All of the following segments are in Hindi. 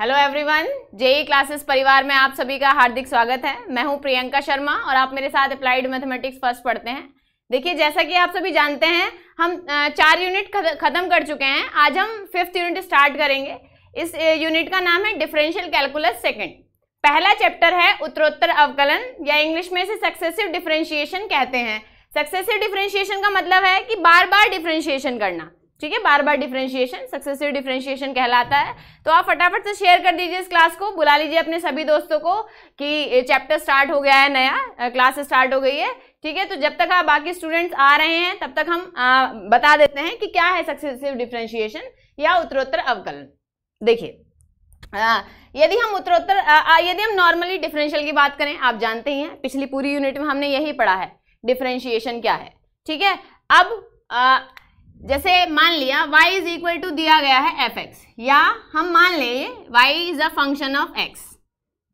हेलो एवरीवन जेई क्लासेस परिवार में आप सभी का हार्दिक स्वागत है मैं हूं प्रियंका शर्मा और आप मेरे साथ अप्लाइड मैथमेटिक्स फर्स्ट पढ़ते हैं देखिए जैसा कि आप सभी जानते हैं हम चार यूनिट ख़त्म कर चुके हैं आज हम फिफ्थ यूनिट स्टार्ट करेंगे इस यूनिट का नाम है डिफरेंशियल कैलकुलस सेकेंड पहला चैप्टर है उत्तरोत्तर अवकलन या इंग्लिश में इसे सक्सेसिव डिफ्रेंशिएशन कहते हैं सक्सेसिव डिफ्रेंशिएशन का मतलब है कि बार बार डिफ्रेंशिएशन करना ठीक है बार बार डिफ्रेंशिएशन सक्सेसिव डिफ्रेंशिएशन कहलाता है तो आप फटाफट से शेयर कर दीजिए इस क्लास को बुला लीजिए अपने सभी दोस्तों को कि चैप्टर स्टार्ट हो गया है नया क्लास स्टार्ट हो गई है ठीक है तो जब तक आप बाकी स्टूडेंट्स आ रहे हैं तब तक हम आ, बता देते हैं कि क्या है सक्सेसिव डिफ्रेंशिएशन या उत्तरोत्तर अवकलन देखिए यदि हम उत्तरोत्तर यदि हम नॉर्मली डिफरेंशियल की बात करें आप जानते ही हैं पिछली पूरी यूनिट में हमने यही पढ़ा है डिफरेंशिएशन क्या है ठीक है अब जैसे मान लिया y इज इक्वल टू दिया गया है एफ एक्स या हम मान लें Y is a function of x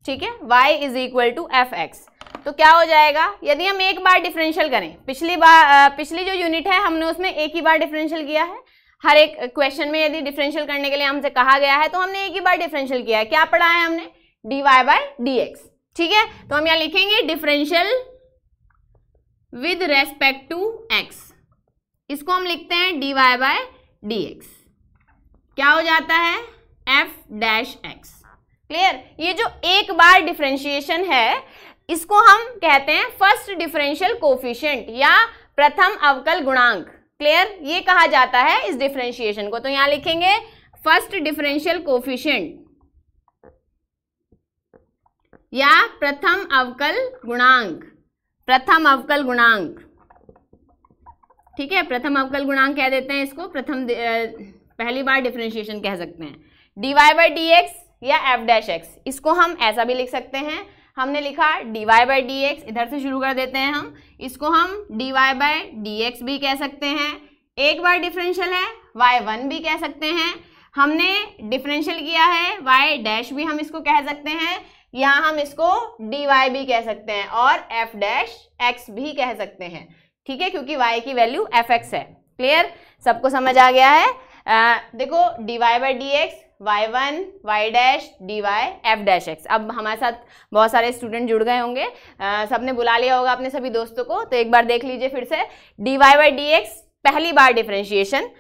ठीक है y is equal to F X तो क्या हो जाएगा यदि हम एक बार डिफरेंशियल करें पिछली बार पिछली जो यूनिट है हमने उसमें एक ही बार डिफरेंशियल किया है हर एक क्वेश्चन में यदि डिफरेंशियल करने के लिए हमसे कहा गया है तो हमने एक ही बार डिफरेंशियल किया है क्या पढ़ा है हमने D Y by D x ठीक है तो हम यहाँ लिखेंगे differential with respect to X इसको हम लिखते हैं D Y by D X क्या हो जाता है एफ डैश एक्स क्लियर ये जो एक बार डिफ्रेंशिएशन है इसको हम कहते हैं फर्स्ट डिफरेंशियल कोफिशियंट या प्रथम अवकल गुणांक क्लियर ये कहा जाता है इस डिफ्रेंशिएशन को तो यहां लिखेंगे फर्स्ट डिफरेंशियल कोफिशियंट या प्रथम अवकल गुणांक प्रथम अवकल गुणांक ठीक है प्रथम अवकल गुणांक कह देते हैं इसको प्रथम पहली बार डिफ्रेंशिएशन कह सकते हैं D Y by D X या एफ डैश एक्स इसको हम ऐसा भी लिख सकते हैं हमने लिखा D Y by D X इधर से शुरू कर देते हैं हम इसको हम D Y by D X भी कह सकते हैं एक बार डिफरेंशियल है वाई वन भी कह सकते हैं हमने डिफरेंशियल किया है वाई डैश भी हम इसको कह सकते हैं या हम इसको डी वाई भी कह सकते हैं और एफ डैश एक्स भी कह सकते हैं ठीक है क्योंकि वाई की वैल्यू एफ एक्स है क्लियर सबको समझ आ गया है आ, देखो D Y by D X Y one Y dash D Y F dash X अब हमारे साथ बहुत सारे स्टूडेंट जुड़ गए होंगे सबने बुला लिया होगा अपने सभी दोस्तों को तो एक बार देख लीजिए फिर से D Y by D X पहली बार डिफ्रेंशिएशन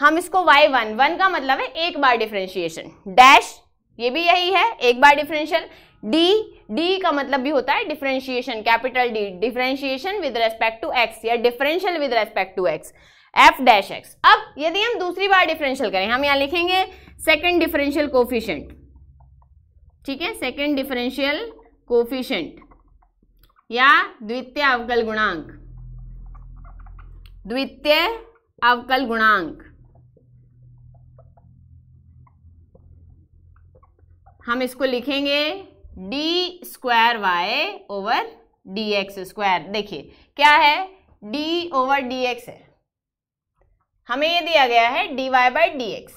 हम इसको वाई वन वन का मतलब है एक बार डिफ्रेंशिएशन डैश ये भी यही है एक बार डिफ्रेंशियल डी डी का मतलब भी होता है differentiation capital D differentiation with respect to X या differential with respect to X F dash X अब यदि हम दूसरी बार डिफरेंशियल करें हम यहाँ लिखेंगे सेकेंड डिफरेंशियल कोफिशेंट ठीक है सेकेंड डिफरेंशियल कोफिशेंट या द्वितीय अवकल गुणांक द्वितीय अवकल गुणांक हम इसको लिखेंगे D square Y over D x square देखिए क्या है डी ओवर डी एक्स है हमें ये दिया गया है D Y by D X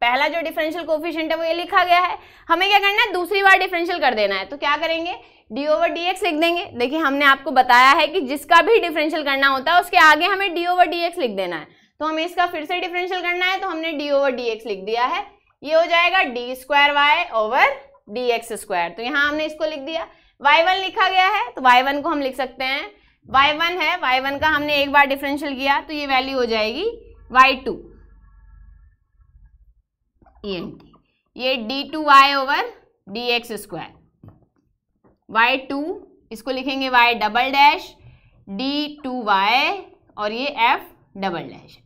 पहला जो डिफरेंशियल कोफिशियंट है वो ये लिखा गया है हमें क्या करना है दूसरी बार डिफरेंशियल कर देना है तो क्या करेंगे डी ओवर डी एक्स लिख देंगे देखिए हमने आपको बताया है कि जिसका भी डिफरेंशियल करना होता है उसके आगे हमें डी ओवर डी एक्स लिख देना है तो हमें इसका फिर से डिफरेंशियल करना है तो हमने डी ओवर डी एक्स लिख दिया है ये हो जाएगा D square Y over D x square तो यहाँ हमने इसको लिख दिया वाई वन लिखा गया है तो वाई वन को हम लिख सकते हैं वाई वन है वाई वन का हमने एक बार डिफरेंशियल किया तो ये वैल्यू हो जाएगी वाई टू e ये टी ये D two Y over D x square Y two इसको लिखेंगे Y double dash D two Y और ये एफ डबल डैश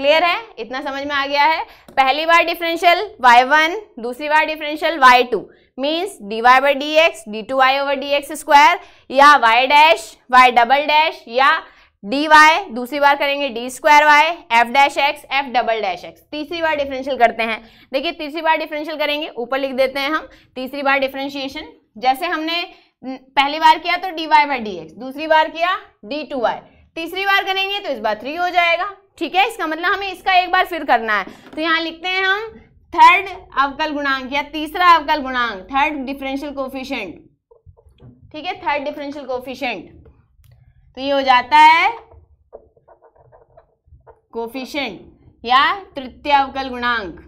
क्लियर है इतना समझ में आ गया है पहली बार डिफरेंशियल y1 दूसरी बार differential y2 two means D Y by D x D two Y over D x square या y dash y double dash या डी वाई दूसरी बार करेंगे D square Y F dash X F double dash X तीसरी बार डिफरेंशियल करते हैं देखिए तीसरी बार डिफरेंशियल करेंगे ऊपर लिख देते हैं हम तीसरी बार डिफरेंशिएशन जैसे हमने पहली बार किया तो D Y by D X दूसरी बार किया डी टू वाई तीसरी बार करेंगे तो इस बार थ्री हो जाएगा ठीक है इसका मतलब हमें इसका एक बार फिर करना है तो यहाँ लिखते हैं हम थर्ड अवकल गुणांक या तीसरा अवकल गुणांक थर्ड डिफरेंशियल कोफिशियंट ठीक है थर्ड डिफरेंशियल कोफिशियंट तो ये हो जाता है कोफिशियंट या तृतीय अवकल गुणांक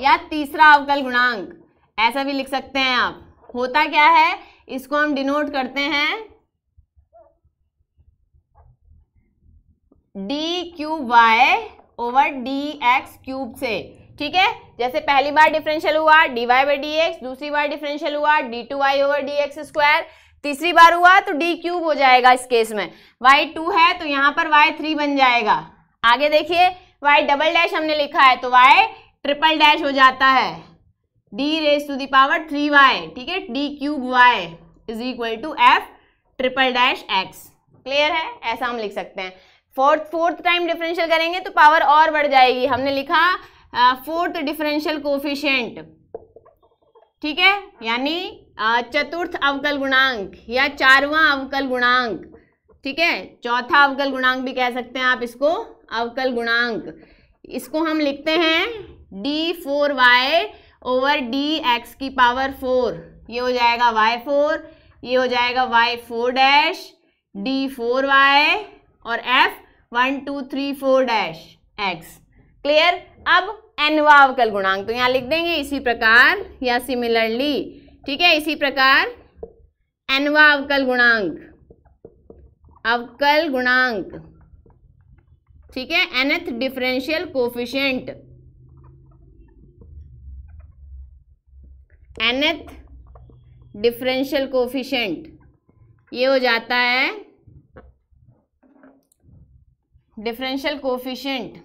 या तीसरा अवकल गुणांक ऐसा भी लिख सकते हैं आप होता क्या है इसको हम डिनोट करते हैं D cube Y over D x cube से ठीक है जैसे पहली बार डिफरेंशियल हुआ D Y by D X दूसरी बार डिफरेंशियल हुआ D two Y over D x square तीसरी बार हुआ तो डी क्यूब हो जाएगा इस केस में वाई टू है तो यहाँ पर वाई थ्री बन जाएगा आगे देखिए वाई डबल डैश हमने लिखा है तो वाई ट्रिपल डैश हो जाता है D raise to the power three Y ठीक है D cube Y is equal to F triple dash X clear है ऐसा हम लिख सकते हैं फोर्थ फोर्थ टाइम डिफरेंशियल करेंगे तो पावर और बढ़ जाएगी हमने लिखा फोर्थ डिफरेंशियल कोफिशियंट ठीक है यानी चतुर्थ अवकल गुणांक या चारवा अवकल गुणांक ठीक है चौथा अवकल गुणांक भी कह सकते हैं आप इसको अवकल गुणांक इसको हम लिखते हैं D four Y over D x की पावर फोर ये हो जाएगा वाई फोर ये हो जाएगा Y four dash D four Y और F one two three four dash X clear अब एनवावकल गुणांक तो यहाँ लिख देंगे इसी प्रकार या सिमिलरली ठीक है इसी प्रकार अवकल गुणांक अवकल गुणांक ठीक है nth differential coefficient nth differential coefficient ये हो जाता है डिफरेंशियल कोफिशियंट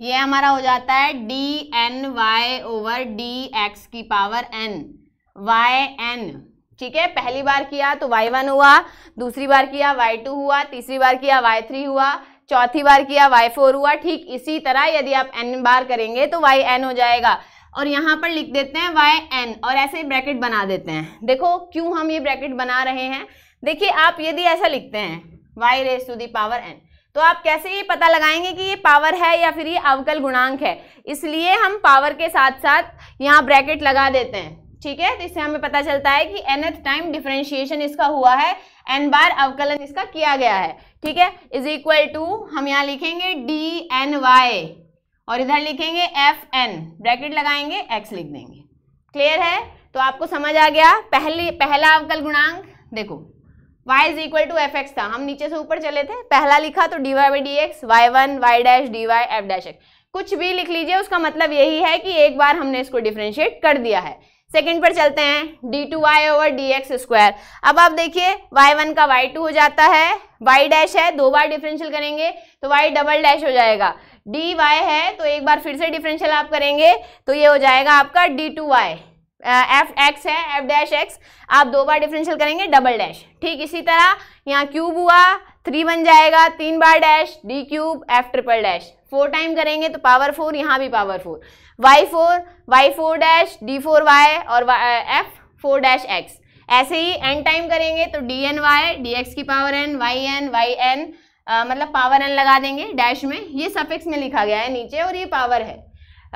ये हमारा हो जाता है D N Y over D x की पावर एन वाई एन ठीक है पहली बार किया तो वाई वन हुआ दूसरी बार किया वाई टू हुआ तीसरी बार किया वाई थ्री हुआ चौथी बार किया वाई फोर हुआ ठीक इसी तरह यदि आप एन बार करेंगे तो वाई एन हो जाएगा और यहाँ पर लिख देते हैं वाई एन और ऐसे ब्रैकेट बना देते हैं देखो क्यों हम ये ब्रैकेट बना रहे हैं देखिए आप यदि ऐसा लिखते हैं Y raise to the power N तो आप कैसे ये पता लगाएंगे कि ये पावर है या फिर ये अवकल गुणांक है इसलिए हम पावर के साथ साथ यहाँ ब्रैकेट लगा देते हैं ठीक है तो इससे हमें पता चलता है कि एथ टाइम डिफ्रेंशिएशन इसका हुआ है एन बार अवकलन इसका किया गया है ठीक है इज इक्वल टू हम यहाँ लिखेंगे डी एन वाई और इधर लिखेंगे एफ एन ब्रैकेट लगाएंगे एक्स लिख देंगे क्लियर है तो आपको समझ आ गया पहली पहला अवकल गुणांक देखो y is equal to F था हम नीचे से ऊपर चले थे पहला लिखा तो D Y by D X Y one Y dash D Y F dash X कुछ भी लिख लीजिए उसका मतलब यही है कि एक बार हमने इसको डिफ्रेंशिएट कर दिया है सेकेंड पर चलते हैं D two Y over D x square अब आप देखिए वाई वन का वाई टू हो जाता है वाई डैश है दो बार डिफरेंशियल करेंगे तो वाई डबल डैश हो जाएगा डी वाई है तो एक बार फिर से डिफरेंशियल आप करेंगे तो ये हो जाएगा आपका D two Y F X है एफ डैश एक्स आप दो बार डिफरेंशियल करेंगे डबल डैश ठीक इसी तरह यहाँ क्यूब हुआ थ्री बन जाएगा तीन बार dash D cube F triple dash four time करेंगे तो पावर फोर यहाँ भी power four Y four Y four dash D four Y और एफ फोर डैश एक्स ऐसे ही एन टाइम करेंगे तो D N Y D x की power N Y N Y N मतलब पावर एन लगा देंगे डैश में ये सफिक्स में लिखा गया है नीचे और ये पावर है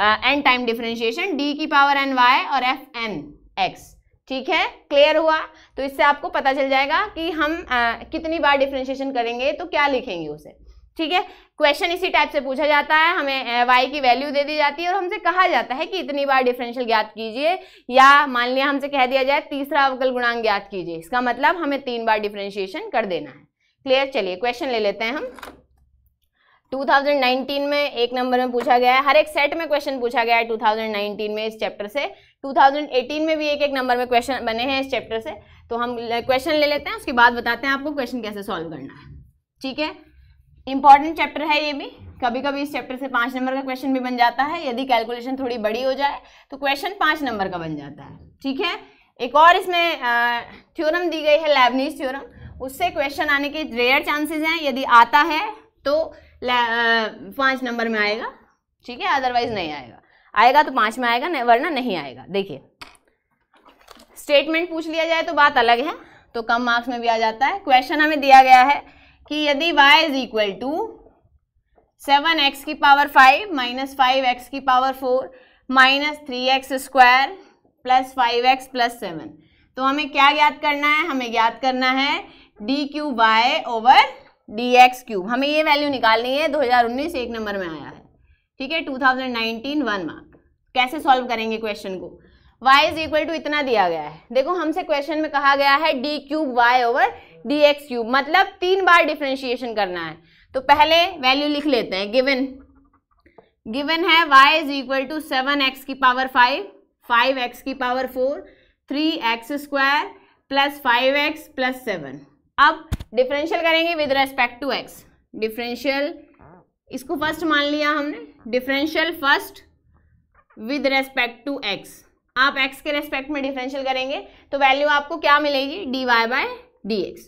एन टाइम डिफ्रेंशिएशन डी की पावर एन वाई और एफ एन एक्स ठीक है क्लियर हुआ तो इससे आपको पता चल जाएगा कि हम uh, कितनी बार डिफ्रेंशिएशन करेंगे तो क्या लिखेंगे उसे ठीक है क्वेश्चन इसी टाइप से पूछा जाता है हमें वाई uh, की वैल्यू दे दी जाती है और हमसे कहा जाता है कि इतनी बार डिफरेंशियल ज्ञात कीजिए या मान लिया हमसे कह दिया जाए तीसरा अवकल गुणांक ज्ञात कीजिए इसका मतलब हमें तीन बार डिफ्रेंशिएशन कर देना है क्लियर चलिए क्वेश्चन ले लेते हैं हम 2019 में एक नंबर में पूछा गया है हर एक सेट में क्वेश्चन पूछा गया है 2019 में इस चैप्टर से 2018 में भी एक एक नंबर में क्वेश्चन बने हैं इस चैप्टर से तो हम क्वेश्चन ले लेते हैं उसके बाद बताते हैं आपको क्वेश्चन कैसे सॉल्व करना है ठीक है इंपॉर्टेंट चैप्टर है ये भी कभी कभी इस चैप्टर से पाँच नंबर का क्वेश्चन भी बन जाता है यदि कैलकुलेशन थोड़ी बड़ी हो जाए तो क्वेश्चन पाँच नंबर का बन जाता है ठीक है एक और इसमें थ्योरम दी गई है लैबनीज थ्योरम उससे क्वेश्चन आने के रेयर चांसेज हैं यदि आता है तो पाँच नंबर में आएगा ठीक है अदरवाइज नहीं आएगा आएगा तो पाँच में आएगा वरना नहीं आएगा देखिए स्टेटमेंट पूछ लिया जाए तो बात अलग है तो कम मार्क्स में भी आ जाता है क्वेश्चन हमें दिया गया है कि यदि y is equal to seven X की power five minus five X की power four minus three x square plus five X plus seven तो हमें क्या ज्ञात करना है हमें ज्ञात करना है D cube Y over D x cube हमें ये वैल्यू निकालनी है 2019 एक नंबर में आया है ठीक है 2019 वन मार्क कैसे सॉल्व करेंगे क्वेश्चन को y इज इक्वल टू इतना दिया गया है देखो हमसे क्वेश्चन में कहा गया है D cube Y over D x cube मतलब तीन बार डिफ्रेंशिएशन करना है तो पहले वैल्यू लिख लेते हैं गिवन गिवन है y is equal to seven X की पावर फाइव फाइव एक्स की power four three x square plus five X plus seven अब डिफरेंशियल करेंगे with respect to X differential इसको फर्स्ट मान लिया हमने differential first with respect to X आप एक्स के रेस्पेक्ट में डिफरेंशियल करेंगे तो वैल्यू आपको क्या मिलेगी D Y by D X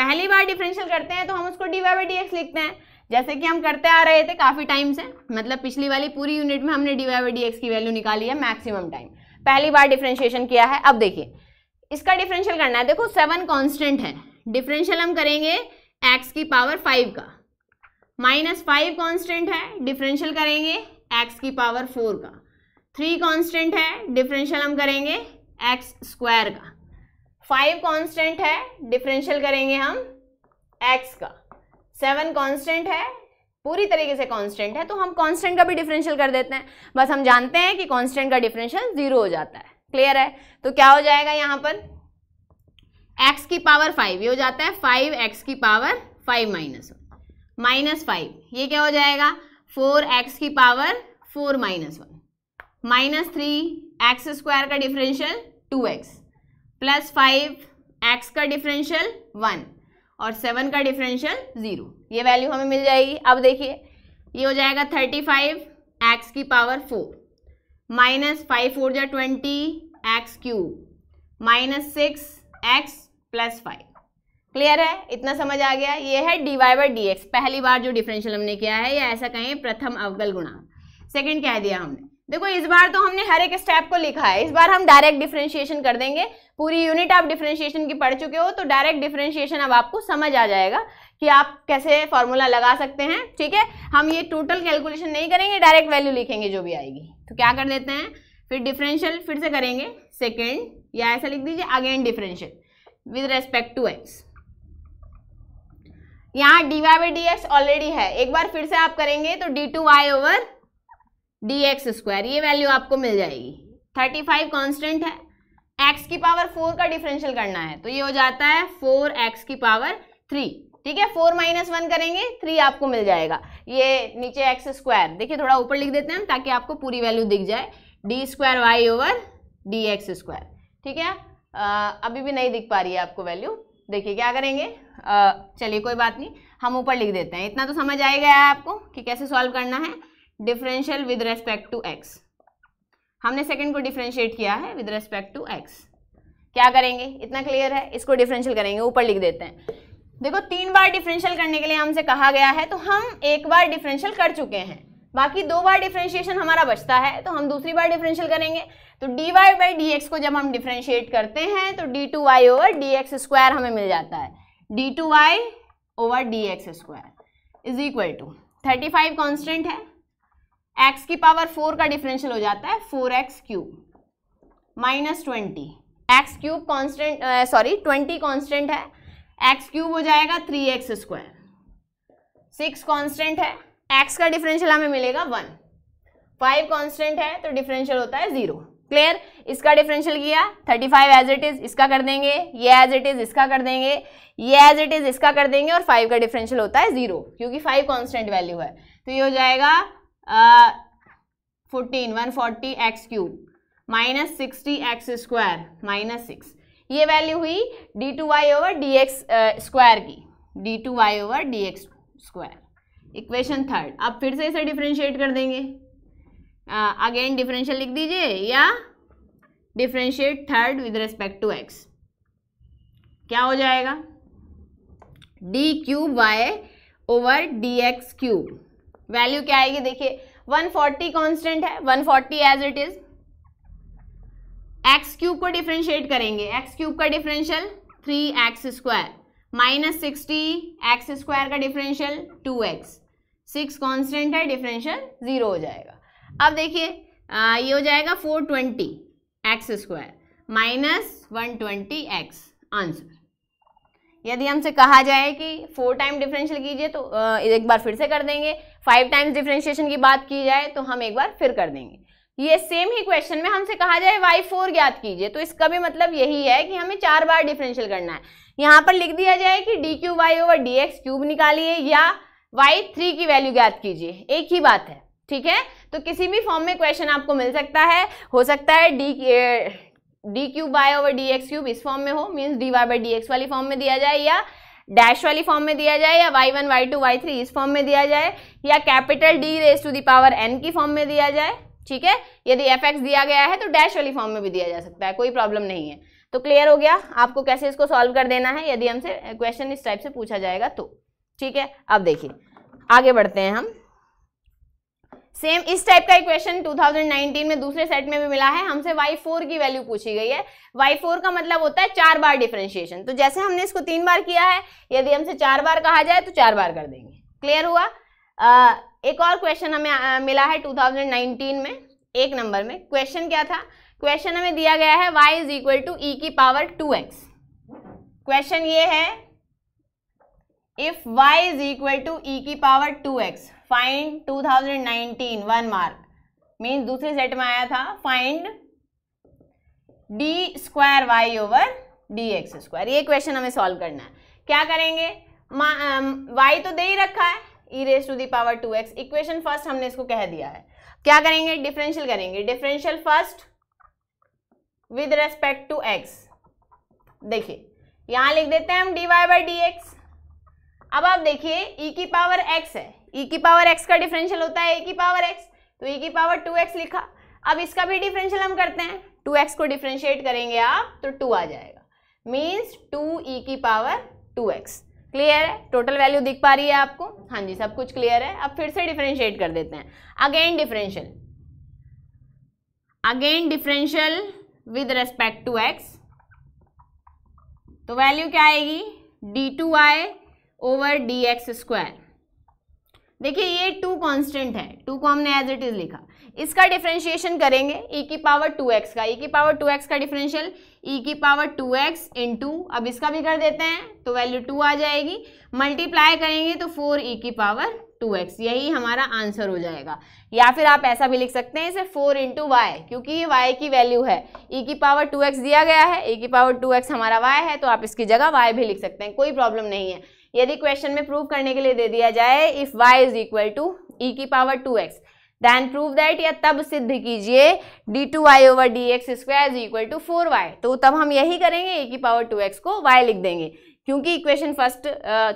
पहली बार डिफरेंशियल करते हैं तो हम उसको D Y by D X लिखते हैं जैसे कि हम करते आ रहे थे काफ़ी टाइम से मतलब पिछली वाली पूरी यूनिट में हमने D Y by D x की वैल्यू निकाली है मैक्सिमम टाइम पहली बार डिफ्रेंशिएशन किया है अब देखिए इसका डिफरेंशियल करना है देखो सेवन कॉन्स्टेंट है डिफरेंशियल हम करेंगे एक्स की पावर फाइव का माइनस फाइव कॉन्स्टेंट है डिफरेंशियल करेंगे एक्स की पावर फोर का थ्री कॉन्स्टेंट है डिफरेंशियल हम करेंगे एक्स स्क्वायर का फाइव कॉन्स्टेंट है डिफरेंशियल करेंगे हम एक्स का सेवन कॉन्स्टेंट है पूरी तरीके से कॉन्स्टेंट है तो हम कॉन्स्टेंट का भी डिफरेंशियल कर देते हैं बस हम जानते हैं कि कॉन्स्टेंट का डिफरेंशियल जीरो हो जाता है क्लियर है तो क्या हो जाएगा यहाँ पर एक्स की पावर फाइव ये हो जाता है फाइव एक्स की power five minus one minus five ये क्या हो जाएगा फोर एक्स की power four minus one minus three x square का differential two X plus five X का डिफरेंशियल वन और सेवन का डिफरेंशियल ज़ीरो ये वैल्यू हमें मिल जाएगी अब देखिए ये हो जाएगा थर्टी फाइव एक्स की power four minus five four जा twenty x cube minus six X plus five clear है इतना समझ आ गया ये है D Y by D X पहली बार जो डिफरेंशियल हमने किया है या ऐसा कहें प्रथम अवगल गुणा सेकंड कह दिया हमने देखो इस बार तो हमने हर एक स्टेप को लिखा है इस बार हम डायरेक्ट डिफ्रेंशिएशन कर देंगे पूरी यूनिट आप डिफ्रेंशिएशन की पढ़ चुके हो तो डायरेक्ट डिफ्रेंशिएशन अब आपको समझ आ जाएगा कि आप कैसे फॉर्मूला लगा सकते हैं ठीक है हम ये टोटल कैलकुलेशन नहीं करेंगे डायरेक्ट वैल्यू लिखेंगे जो भी आएगी तो क्या कर देते हैं फिर डिफरेंशियल फिर से करेंगे सेकेंड या ऐसा लिख दीजिए again differential with respect to X यहां D Y by D X already है एक बार फिर से आप करेंगे तो D two Y over D x square ये वैल्यू आपको मिल जाएगी थर्टी फाइव कॉन्स्टेंट है एक्स की पावर फोर का डिफरेंशियल करना है तो ये हो जाता है फोर एक्स की पावर थ्री ठीक है फोर माइनस वन करेंगे थ्री आपको मिल जाएगा ये नीचे एक्स स्क्वायर देखिए थोड़ा ऊपर लिख देते हैं ताकि आपको पूरी वैल्यू दिख जाए D square Y over D x square ठीक है आ, अभी भी नहीं दिख पा रही है आपको वैल्यू देखिए क्या करेंगे चलिए कोई बात नहीं हम ऊपर लिख देते हैं इतना तो समझ आ गया है आपको कि कैसे सॉल्व करना है differential with respect to x हमने सेकंड को डिफ्रेंशिएट किया है विद रेस्पेक्ट टू एक्स क्या करेंगे इतना क्लियर है इसको डिफरेंशियल करेंगे ऊपर लिख देते हैं देखो तीन बार डिफरेंशियल करने के लिए हमसे कहा गया है तो हम एक बार डिफरेंशियल कर चुके हैं बाकी दो बार डिफ्रेंशिएशन हमारा बचता है तो हम दूसरी बार डिफरेंशियल करेंगे तो D Y by D x को जब हम डिफ्रेंशिएट करते हैं तो D two Y over D x square हमें मिल जाता है d two Y over D x square is equal to thirty five constant है एक्स की पावर फोर का डिफरेंशियल हो जाता है four x cube minus twenty x cube constant sorry twenty constant है एक्स क्यूब हो जाएगा three x square six constant है एक्स का डिफरेंशियल हमें मिलेगा वन फाइव कॉन्स्टेंट है तो डिफरेंशियल होता है जीरो क्लियर इसका डिफरेंशियल किया thirty five as it is इसका कर देंगे ये एज इट इज इसका कर देंगे ये एज इट इज इसका कर देंगे और फाइव का डिफरेंशियल होता है जीरो क्योंकि फाइव कॉन्स्टेंट वैल्यू है तो ये हो जाएगा fourteen one forty x cube minus sixty x square minus six ये वैल्यू हुई d two Y over D x square की d two Y over D x square equation third आप फिर से इसे डिफ्रेंशिएट कर देंगे अगेन डिफरेंशियल लिख दीजिए या differentiate third with respect to x क्या हो जाएगा d cube Y over D x cube value क्या आएगी देखिए 140 कॉन्स्टेंट है 140 as it is x cube को डिफ्रेंशिएट करेंगे एक्स क्यूब का differential three x square minus sixty x square का differential two x six constant है डिफरेंशियल जीरो हो जाएगा अब देखिए ये हो जाएगा four twenty x square minus one twenty x answer यदि हमसे कहा जाए कि फोर टाइम डिफरेंशियल कीजिए तो एक बार फिर से कर देंगे फाइव टाइम्स डिफरेंशिएशन की बात की जाए तो हम एक बार फिर कर देंगे ये सेम ही क्वेश्चन में हमसे कहा जाए वाई फोर ज्ञात कीजिए तो इसका भी मतलब यही है कि हमें चार बार डिफरेंशियल करना है यहाँ पर लिख दिया जाए कि d cube Y over D x cube निकालिए या वाई थ्री की वैल्यू ज्ञात कीजिए एक ही बात है ठीक है तो किसी भी फॉर्म में क्वेश्चन आपको मिल सकता है हो सकता है d d cube Y over D x cube इस फॉर्म में हो means D Y by D x वाली फॉर्म में दिया जाए या डैश वाली फॉर्म में दिया जाए या y one y two y three इस फॉर्म में दिया जाए या capital D raise to the power n की फॉर्म में दिया जाए ठीक है यदि एफ एक्स दिया गया है तो डैश वाली फॉर्म में भी दिया जा सकता है कोई प्रॉब्लम नहीं है तो क्लियर हो गया आपको कैसे इसको सॉल्व कर देना है यदि हमसे क्वेश्चन इस टाइप से पूछा जाएगा तो ठीक है अब देखिए आगे बढ़ते हैं हम सेम इस टाइप का इक्वेशन 2019 में दूसरे सेट में भी मिला है हमसे y4 की वैल्यू पूछी गई है y4 का मतलब होता है चार बार डिफ्रेंशिएशन तो जैसे हमने इसको तीन बार किया है यदि हमसे चार बार कहा जाए तो चार बार कर देंगे क्लियर हुआ आ, एक और क्वेश्चन हमें आ, मिला है 2019 में एक नंबर में क्वेश्चन क्या था क्वेश्चन हमें दिया गया है y is equal to e की पावर टू एक्स क्वेश्चन ये है if y is equal to e की power two x find two thousand nineteen one mark mean दूसरे सेट में आया था find d square Y over D x square ये क्वेश्चन हमें सॉल्व करना है क्या करेंगे वाई तो दे ही रखा है e raise to the power two x equation first हमने इसको कह दिया है क्या करेंगे डिफरेंशियल करेंगे differential first with respect to x देखिए यहां लिख देते हैं हम D Y by D x अब आप देखिए e की पावर x है e की पावर x का डिफरेंशियल होता है ए e की पावर x तो e की पावर 2x लिखा अब इसका भी डिफरेंशियल हम करते हैं 2x को डिफरेंशिएट करेंगे आप तो 2 आ जाएगा मीन्स 2 e की पावर 2x क्लियर है टोटल वैल्यू दिख पा रही है आपको हाँ जी सब कुछ क्लियर है अब फिर से डिफरेंशिएट कर देते हैं again differential again differential with respect to x तो वैल्यू क्या आएगी d two y over D x square देखिए ये टू कांस्टेंट है टू को हमने एज इट इज लिखा इसका डिफ्रेंशिएशन करेंगे ई e की पावर टू एक्स का ई e की पावर टू एक्स का डिफरेंशियल ई e की power two x into अब इसका भी कर देते हैं तो वैल्यू टू आ जाएगी मल्टीप्लाई करेंगे तो फोर ई e की पावर टू एक्स यही हमारा आंसर हो जाएगा या फिर आप ऐसा भी लिख सकते हैं इसे फोर इंटू वाई क्योंकि ये वाई की वैल्यू है ई e की पावर टू एक्स दिया गया है ई e की पावर टू एक्स हमारा वाई है तो आप इसकी जगह वाई भी लिख सकते हैं कोई प्रॉब्लम नहीं है यदि क्वेश्चन में प्रूव करने के लिए दे दिया जाए if y is equal to e की power two x then prove that या तब सिद्ध कीजिए d two Y over D x square is equal to four y तो तब हम यही करेंगे e की पावर टू एक्स को वाई लिख देंगे क्योंकि इक्वेशन फर्स्ट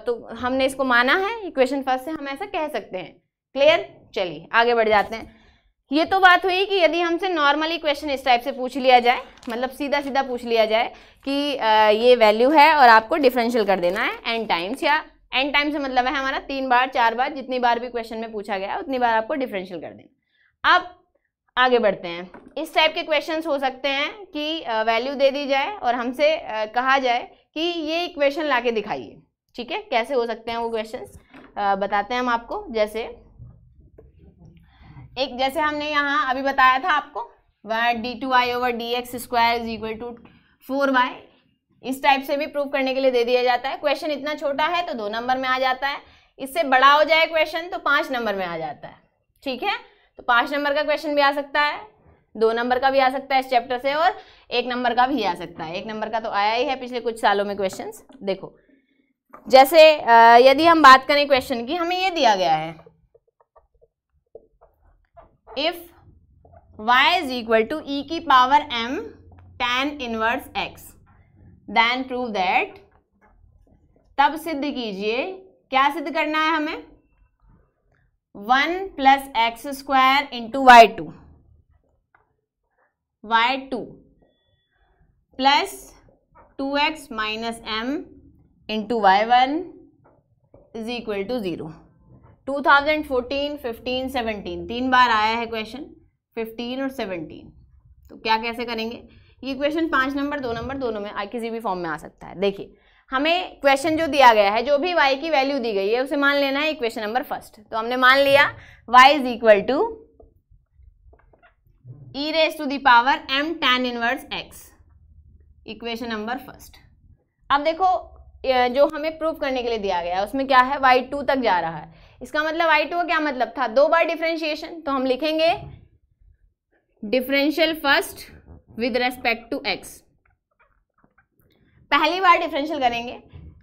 तो हमने इसको माना है इक्वेशन फर्स्ट से हम ऐसा कह सकते हैं क्लियर चलिए आगे बढ़ जाते हैं ये तो बात हुई कि यदि हमसे नॉर्मली क्वेश्चन इस टाइप से पूछ लिया जाए मतलब सीधा सीधा पूछ लिया जाए कि ये वैल्यू है और आपको डिफरेंशियल कर देना है एन टाइम्स या एन टाइम्स मतलब है हमारा तीन बार चार बार जितनी बार भी क्वेश्चन में पूछा गया उतनी बार आपको डिफरेंशियल कर देना अब आगे बढ़ते हैं इस टाइप के क्वेश्चन हो सकते हैं कि वैल्यू दे दी जाए और हमसे कहा जाए कि ये इक्वेशन ला दिखाइए ठीक है कैसे हो सकते हैं वो क्वेश्चन बताते हैं हम आपको जैसे एक जैसे हमने यहाँ अभी बताया था आपको y d two y over D x square is equal to four y इस टाइप से भी प्रूव करने के लिए दे दिया जाता है क्वेश्चन इतना छोटा है तो दो नंबर में आ जाता है इससे बड़ा हो जाए क्वेश्चन तो पाँच नंबर में आ जाता है ठीक है तो पाँच नंबर का क्वेश्चन भी आ सकता है दो नंबर का भी आ सकता है इस चैप्टर से और एक नंबर का भी आ सकता है एक नंबर का तो आया ही है पिछले कुछ सालों में क्वेश्चन देखो जैसे यदि हम बात करें क्वेश्चन की हमें ये दिया गया है if y is equal to e की power m tan inverse x then prove that तब सिद्ध कीजिए क्या सिद्ध करना है हमें one plus x square into y two y two plus two x minus m into y one is equal to zero two thousand fourteen fifteen seventeen तीन बार आया है क्वेश्चन फिफ्टीन और सेवनटीन तो क्या कैसे करेंगे ये क्वेश्चन पाँच नंबर दो नंबर दोनों में किसी भी फॉर्म में आ सकता है देखिए हमें क्वेश्चन जो दिया गया है जो भी y की वैल्यू दी गई है उसे मान लेना है क्वेश्चन नंबर फर्स्ट तो हमने मान लिया y is equal to e raise to the power m tan inverse x equation number first अब देखो जो हमें प्रूव करने के लिए दिया गया है उसमें क्या है वाई टू तक जा रहा है इसका मतलब वाई टू का क्या मतलब था दो बार डिफ्रेंशिएशन तो हम लिखेंगे differential first with respect to x पहली बार डिफरेंशियल करेंगे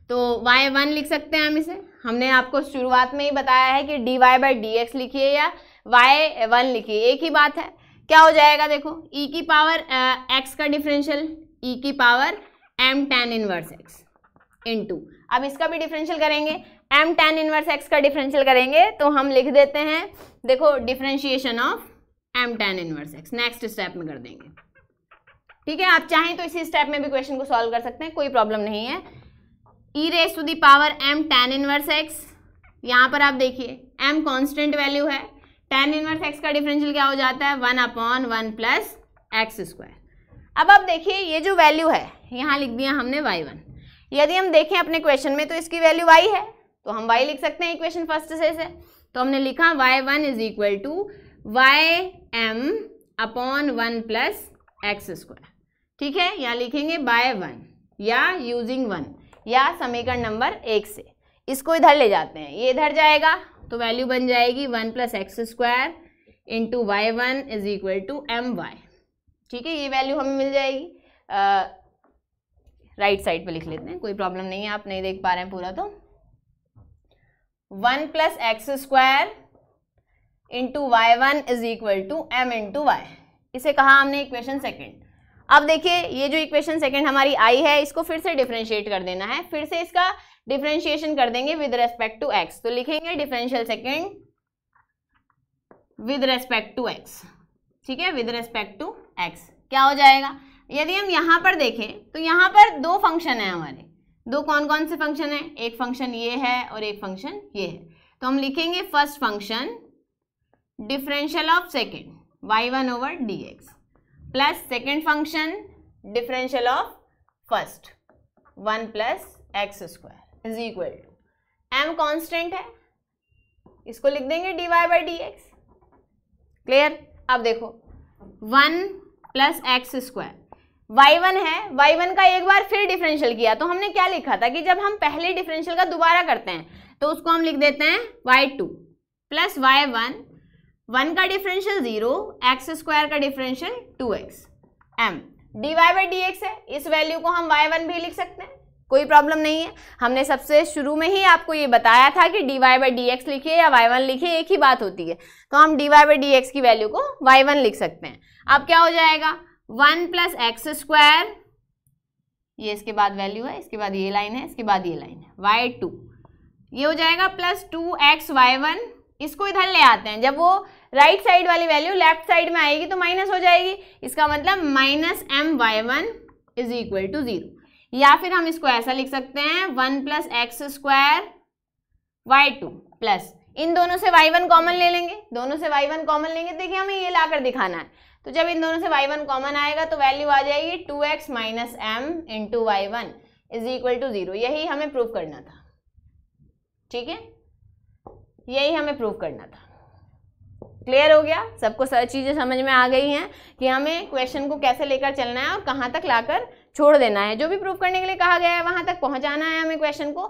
तो वाई वन लिख सकते हैं हम इसे हमने आपको शुरुआत में ही बताया है कि d Y by D x लिखिए या वाई वन लिखिए एक ही बात है क्या हो जाएगा देखो ई e की पावर एक्स का डिफरेंशियल ई e की power m tan inverse x into अब इसका भी डिफरेंशियल करेंगे एम टेन इनवर्स एक्स का डिफरेंशियल करेंगे तो हम लिख देते हैं देखो differentiation of m tan inverse x next step में कर देंगे ठीक है आप चाहें तो इसी स्टेप में भी क्वेश्चन को सॉल्व कर सकते हैं कोई प्रॉब्लम नहीं है e raise to the power m tan inverse x यहाँ पर आप देखिए एम कांस्टेंट वैल्यू है टेन इनवर्स एक्स का डिफरेंशियल क्या हो जाता है one upon one plus x square अब आप देखिए ये जो वैल्यू है यहाँ लिख दिया हमने वाई वन यदि हम देखें अपने क्वेश्चन में तो इसकी वैल्यू वाई है तो हम वाई लिख सकते हैं इक्वेशन फर्स्ट से से तो हमने लिखा y one is equal to y m upon one plus x square ठीक है यहाँ लिखेंगे बाय वन या यूजिंग वन या समीकरण नंबर एक से इसको इधर ले जाते हैं ये इधर जाएगा तो वैल्यू बन जाएगी one plus x square into y one is equal to m y ठीक है ये वैल्यू हमें मिल जाएगी राइट साइड पे लिख लेते हैं कोई प्रॉब्लम नहीं है आप नहीं देख पा रहे हैं पूरा तो one plus x square into y one is equal to m into y इसे कहा हमने इक्वेशन सेकेंड अब देखिए ये जो इक्वेशन सेकेंड हमारी आई है इसको फिर से डिफ्रेंशिएट कर देना है फिर से इसका डिफ्रेंशिएशन कर देंगे विद रेस्पेक्ट टू एक्स तो लिखेंगे differential second with respect to x ठीक है विद रेस्पेक्ट टू एक्स क्या हो जाएगा यदि हम यहाँ पर देखें तो यहाँ पर दो फंक्शन हैं हमारे दो कौन कौन से फंक्शन हैं एक फंक्शन ये है और एक फंक्शन ये है तो हम लिखेंगे first function differential of second y one over D x plus second function differential of first one plus x square is equal to m constant है इसको लिख देंगे d Y by D x clear अब देखो one plus x square y one है वाई वन का एक बार फिर डिफरेंशियल किया तो हमने क्या लिखा था कि जब हम पहले डिफरेंशियल का दोबारा करते हैं तो उसको हम लिख देते हैं y two plus y one one का डिफरेंशियल जीरो एक्स स्क्वायर का differential two x m d Y by D x है इस वैल्यू को हम वाई वन भी लिख सकते हैं कोई प्रॉब्लम नहीं है हमने सबसे शुरू में ही आपको ये बताया था कि d Y by D x लिखिए या वाई वन लिखिए एक ही बात होती है तो हम D Y by D x की वैल्यू को वाई वन लिख सकते हैं अब क्या हो जाएगा वन प्लस एक्स स्क्वायर ये इसके बाद वैल्यू है इसके बाद ये लाइन है इसके बाद ये लाइन है वाई टू ये हो जाएगा plus two x Y one इसको इधर ले आते हैं जब वो राइट right साइड वाली वैल्यू लेफ्ट साइड में आएगी तो माइनस हो जाएगी इसका मतलब minus m y one is equal to zero या फिर हम इसको ऐसा लिख सकते हैं one plus x square Y two plus इन दोनों से y1 वन कॉमन ले लेंगे दोनों से y1 वन कॉमन लेंगे तो देखिए हमें ये लाकर दिखाना है तो जब इन दोनों से y1 वन कॉमन आएगा तो वैल्यू आ जाएगी 2x x minus m into y one is equal to zero यही हमें प्रूफ करना था ठीक है यही हमें प्रूफ करना था क्लियर हो गया सबको सारी चीज़ें समझ में आ गई हैं कि हमें क्वेश्चन को कैसे लेकर चलना है और कहाँ तक लाकर छोड़ देना है जो भी प्रूफ करने के लिए कहा गया है वहां तक पहुंचाना है हमें क्वेश्चन को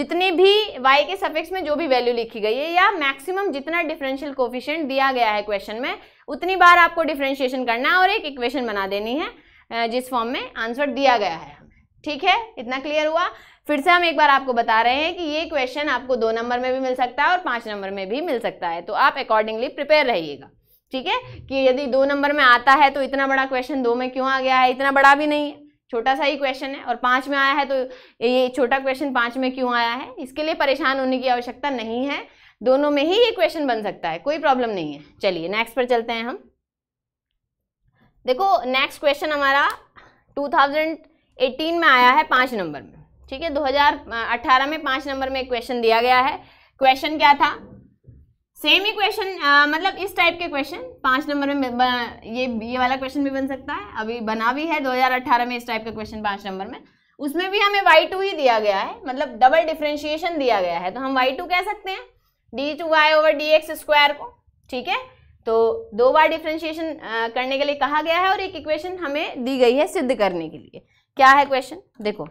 जितनी भी वाई के सफेक्स में जो भी वैल्यू लिखी गई है या मैक्सिमम जितना डिफरेंशियल कोफिशियंट दिया गया है क्वेश्चन में उतनी बार आपको डिफ्रेंशिएशन करना है और एक इक्वेशन बना देनी है जिस फॉर्म में आंसर दिया गया है ठीक है इतना क्लियर हुआ फिर से हम एक बार आपको बता रहे हैं कि ये क्वेश्चन आपको दो नंबर में भी मिल सकता है और पाँच नंबर में भी मिल सकता है तो आप अकॉर्डिंगली प्रिपेयर रहिएगा ठीक है कि यदि दो नंबर में आता है तो इतना बड़ा क्वेश्चन दो में क्यों आ गया है इतना बड़ा भी नहीं है छोटा सा ही क्वेश्चन है और पाँच में आया है तो ये छोटा क्वेश्चन पाँच में क्यों आया है इसके लिए परेशान होने की आवश्यकता नहीं है दोनों में ही ये क्वेश्चन बन सकता है कोई प्रॉब्लम नहीं है चलिए नेक्स्ट पर चलते हैं हम देखो नेक्स्ट क्वेश्चन हमारा 2018 में आया है पाँच नंबर में ठीक है 2018 में पाँच नंबर में एक क्वेश्चन दिया गया है क्वेश्चन क्या था सेम ही क्वेश्चन मतलब इस टाइप के क्वेश्चन पाँच नंबर में ये ये वाला क्वेश्चन भी बन सकता है अभी बना भी है 2018 में इस टाइप का क्वेश्चन पाँच नंबर में उसमें भी हमें वाई टू ही दिया गया है मतलब डबल डिफ्रेंशिएशन दिया गया है तो हम वाई टू कह सकते हैं D two Y over D x square को ठीक है तो दो बार डिफ्रेंशिएशन करने के लिए कहा गया है और एक इक्वेशन हमें दी गई है सिद्ध करने के लिए क्या है क्वेश्चन देखो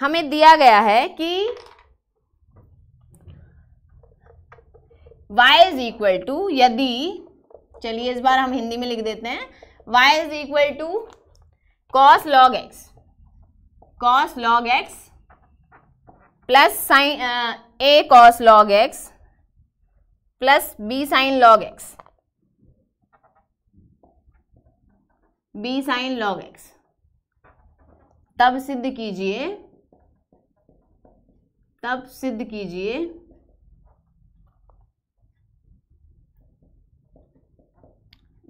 हमें दिया गया है कि y इज इक्वल टू यदि चलिए इस बार हम हिंदी में लिख देते हैं y is equal to cos log x cos log x plus sine a cos log x plus b sine log x b sine log x तब सिद्ध कीजिए तब सिद्ध कीजिए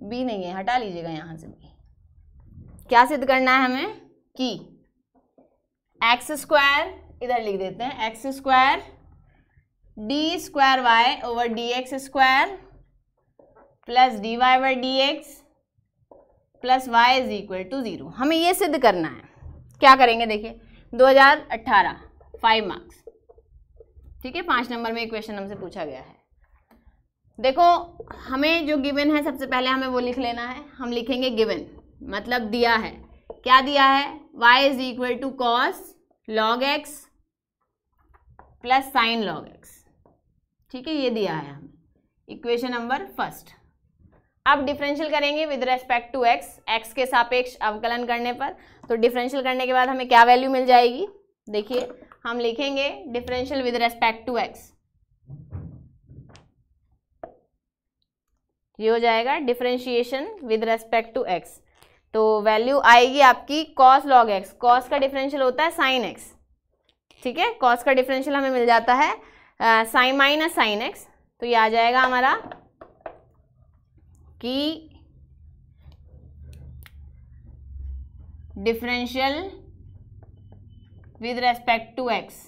बी नहीं है हटा लीजिएगा यहाँ से बी क्या सिद्ध करना है हमें कि एक्स स्क्वायर इधर लिख देते हैं x square d square Y over D x square plus d y over D x plus y is equal to zero हमें ये सिद्ध करना है क्या करेंगे देखिए 2018 फाइव मार्क्स ठीक है पाँच नंबर में एक क्वेश्चन हमसे पूछा गया है देखो हमें जो गिवन है सबसे पहले हमें वो लिख लेना है हम लिखेंगे गिवन मतलब दिया है क्या दिया है y is equal to cos log x plus sine log x ठीक है ये दिया है हमें इक्वेशन नंबर फर्स्ट अब डिफरेंशियल करेंगे with respect to x x के सापेक्ष अवकलन करने पर तो डिफरेंशियल करने के बाद हमें क्या वैल्यू मिल जाएगी देखिए हम लिखेंगे differential with respect to x ये हो जाएगा differentiation with respect to x तो वैल्यू आएगी आपकी कॉस लॉग एक्स कॉस का डिफरेंशियल होता है साइन एक्स ठीक है कॉस का डिफरेंशियल हमें मिल जाता है साइन माइनस साइन एक्स तो ये आ जाएगा हमारा कि differential with respect to x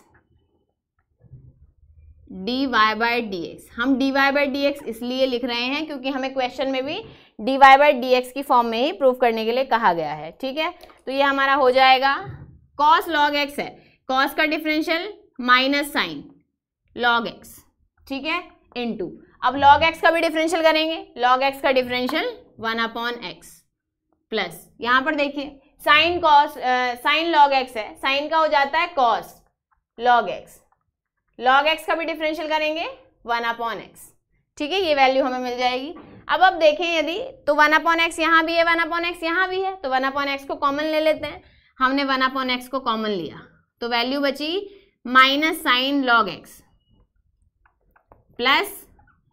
d Y by D x हम D Y by D x इसलिए लिख रहे हैं क्योंकि हमें क्वेश्चन में भी d Y by D x की फॉर्म में ही प्रूव करने के लिए कहा गया है ठीक है तो ये हमारा हो जाएगा कॉस लॉग एक्स है कॉस का differential minus sine log x ठीक है इनटू अब लॉग एक्स का भी डिफरेंशियल करेंगे लॉग एक्स का differential one upon x plus यहाँ पर देखिए sine cos sine log x है साइन का हो जाता है cos log x log x का भी डिफरेंशियल करेंगे वन अपॉन एक्स ठीक है ये वैल्यू हमें मिल जाएगी अब अब देखें यदि तो वन अपॉन एक्स यहाँ भी है वन अपॉन एक्स यहाँ भी है तो वन अपॉन एक्स को कॉमन ले लेते हैं हमने वन अपॉन एक्स को कॉमन लिया तो वैल्यू बची minus sine log x plus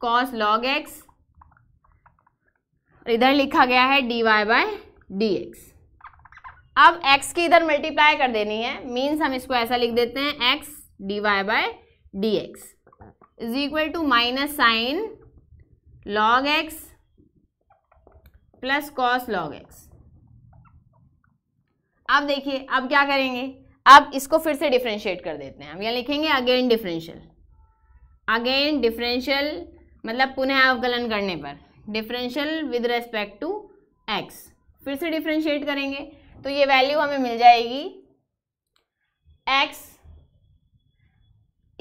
cos log x इधर लिखा गया है D Y by D x अब एक्स की इधर मल्टीप्लाई कर देनी है मीन्स हम इसको ऐसा लिख देते हैं x d Y by D x is equal to minus sine log x plus cos log x अब देखिए अब क्या करेंगे अब इसको फिर से डिफ्रेंशिएट कर देते हैं हम यहाँ लिखेंगे अगेन डिफरेंशियल अगेन डिफरेंशियल मतलब पुनः अवकलन करने पर differential with respect to x फिर से डिफ्रेंशिएट करेंगे तो ये वैल्यू हमें मिल जाएगी एक्स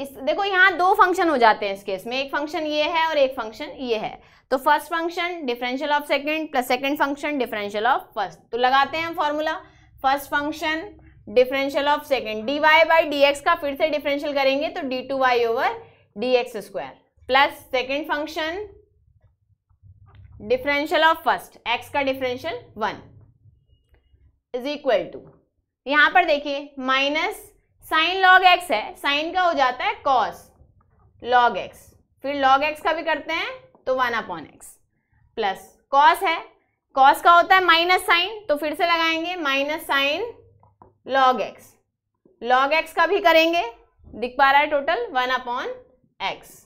इस देखो यहाँ दो फंक्शन हो जाते हैं इस केस में एक फंक्शन ये है और एक फंक्शन ये है तो first function differential of second plus second function differential of first तो लगाते हैं हम formula first function differential of second d Y by D x का फिर से डिफरेंशियल करेंगे तो D two Y over D x square plus second function differential of first x का differential one is equal to यहाँ पर देखिए माइनस साइन लॉग एक्स है साइन का हो जाता है कॉस लॉग एक्स फिर लॉग एक्स का भी करते हैं तो one upon x plus cos है कॉस का होता है माइनस साइन तो फिर से लगाएंगे minus sine log x log x का भी करेंगे दिख पा रहा है टोटल वन अपॉन एक्स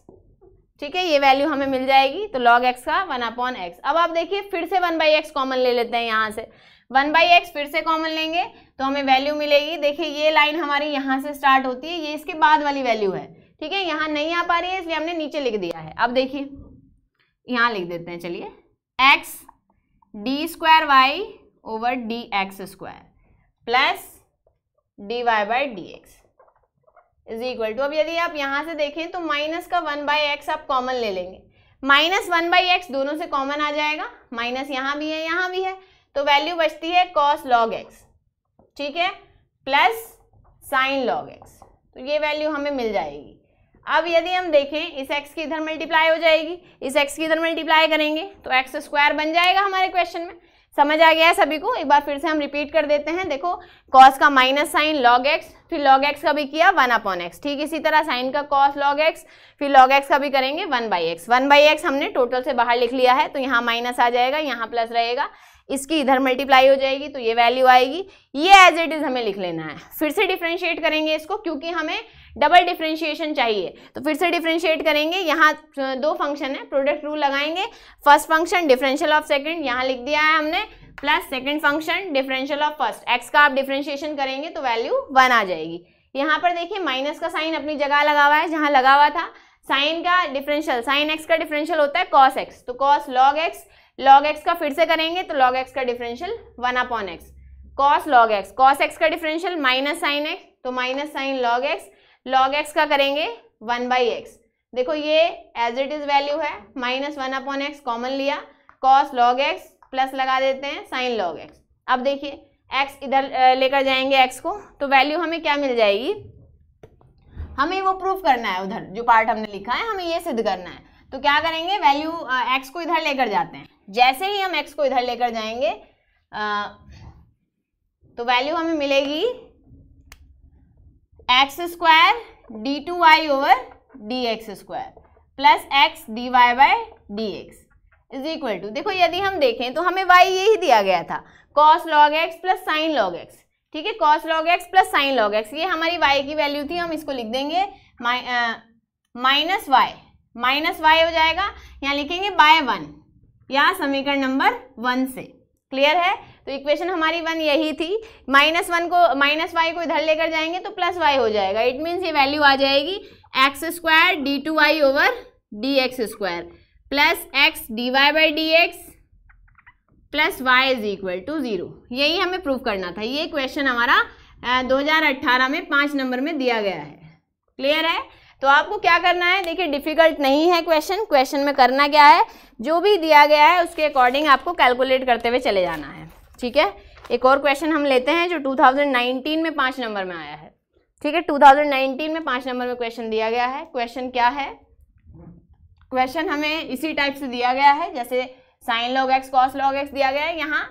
ठीक है ये वैल्यू हमें मिल जाएगी तो लॉग एक्स का वन अपॉन एक्स अब आप देखिए फिर से वन बाई एक्स कॉमन ले लेते हैं यहाँ से वन बाई एक्स फिर से कॉमन लेंगे तो हमें वैल्यू मिलेगी देखिए ये लाइन हमारी यहाँ से स्टार्ट होती है ये इसके बाद वाली वैल्यू है ठीक है यहाँ नहीं आ पा रही है इसलिए हमने नीचे लिख दिया है अब देखिए यहाँ लिख देते हैं चलिए x d square Y over D x square plus d Y by D x is equal to अब यदि आप यहाँ से देखें तो माइनस का वन बाई एक्स आप कॉमन ले लेंगे माइनस वन बाई एक्स दोनों से कॉमन आ जाएगा माइनस यहाँ भी है यहाँ भी है तो वैल्यू बचती है कॉस लॉग एक्स ठीक है प्लस साइन लॉग एक्स तो ये वैल्यू हमें मिल जाएगी अब यदि हम देखें इस एक्स की इधर मल्टीप्लाई हो जाएगी इस एक्स की इधर मल्टीप्लाई करेंगे तो एक्स स्क्वायर बन जाएगा हमारे क्वेश्चन में समझ आ गया है सभी को एक बार फिर से हम रिपीट कर देते हैं देखो कॉस का माइनस साइन लॉग एक्स फिर लॉग एक्स का भी किया वन अपॉन एक्स ठीक इसी तरह साइन का कॉस लॉग एक्स फिर लॉग एक्स का भी करेंगे one by x one by x हमने टोटल से बाहर लिख लिया है तो यहाँ माइनस आ जाएगा यहाँ प्लस रहेगा इसकी इधर मल्टीप्लाई हो जाएगी तो ये वैल्यू आएगी ये एज इट इज़ हमें लिख लेना है फिर से डिफ्रेंशिएट करेंगे इसको क्योंकि हमें डबल डिफ्रेंशिएशन चाहिए तो फिर से डिफ्रेंशिएट करेंगे यहाँ दो फंक्शन है प्रोडक्ट रूल लगाएंगे first function differential of second यहाँ लिख दिया है हमने plus second function differential of first x का आप डिफ्रेंशिएशन करेंगे तो वैल्यू वन आ जाएगी यहाँ पर देखिए माइनस का साइन अपनी जगह लगा हुआ है जहाँ लगा हुआ था साइन का डिफरेंशियल साइन एक्स का डिफरेंशियल होता है कॉस एक्स तो cos log x log x का फिर से करेंगे तो लॉग एक्स का differential one upon x cos log x cos x का डिफरेंशियल माइनस साइन एक्स तो minus sine log x log x का करेंगे वन बाई एक्स देखो ये एज इट इज वैल्यू है minus one upon x common लिया कॉस लॉग एक्स प्लस लगा देते हैं साइन लॉग एक्स अब देखिए एक्स इधर लेकर जाएंगे एक्स को तो वैल्यू हमें क्या मिल जाएगी हमें वो प्रूफ करना है उधर जो पार्ट हमने लिखा है हमें ये सिद्ध करना है तो क्या करेंगे वैल्यू एक्स को इधर लेकर जाते हैं जैसे ही हम एक्स को इधर लेकर जाएंगे आ, तो वैल्यू हमें मिलेगी x square d two Y over D x square plus x d Y by D x is equal to देखो यदि हम देखें तो हमें वाई यही दिया गया था cos log x plus sine log x ठीक है cos log x plus sine log x ये हमारी वाई की वैल्यू थी हम इसको लिख देंगे माइनस वाई माइनस वाई हो जाएगा यहाँ लिखेंगे बाय वन या समीकरण नंबर वन से क्लियर है तो इक्वेशन हमारी वन यही थी माइनस वन को माइनस वाई को इधर लेकर जाएंगे तो प्लस वाई हो जाएगा इट मीन्स ये वैल्यू आ जाएगी x square d two Y over D x square plus x d Y by D x plus y is equal to zero यही हमें प्रूव करना था ये क्वेश्चन हमारा अट्ठारह में पाँच नंबर में दिया गया है क्लियर है तो आपको क्या करना है देखिए डिफ़िकल्ट नहीं है क्वेश्चन क्वेश्चन में करना क्या है जो भी दिया गया है उसके अकॉर्डिंग आपको कैलकुलेट करते हुए चले जाना है ठीक है एक और क्वेश्चन हम लेते हैं जो 2019 में पाँच नंबर में आया है ठीक है 2019 में पाँच नंबर में क्वेश्चन दिया गया है क्वेश्चन क्या है क्वेश्चन हमें इसी टाइप से दिया गया है जैसे sine log x cos log x दिया गया है यहाँ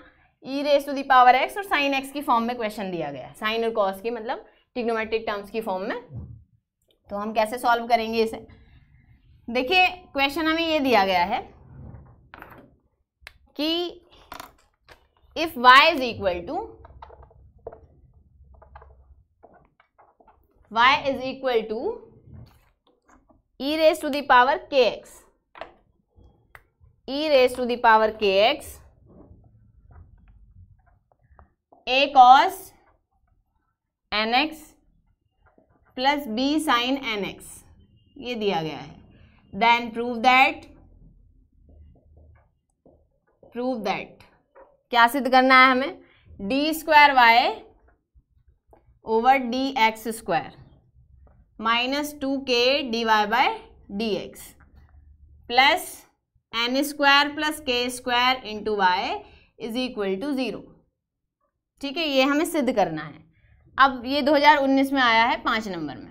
e raise to the power x और साइन एक्स की फॉर्म में क्वेश्चन दिया गया है साइन और कॉस की मतलब टिग्नोमेट्रिक टर्म्स की फॉर्म में तो हम कैसे सॉल्व करेंगे इसे देखिए क्वेश्चन हमें ये दिया गया है कि if y is equal to y is equal to e raise to the power k x e raise to the power k x a cos n x plus b sine n x ये दिया गया है then prove that prove that क्या सिद्ध करना है हमें d square Y over D x square minus two k d Y by D x plus n square plus k square into y is equal to zero ठीक है ये हमें सिद्ध करना है अब ये 2019 में आया है पाँच नंबर में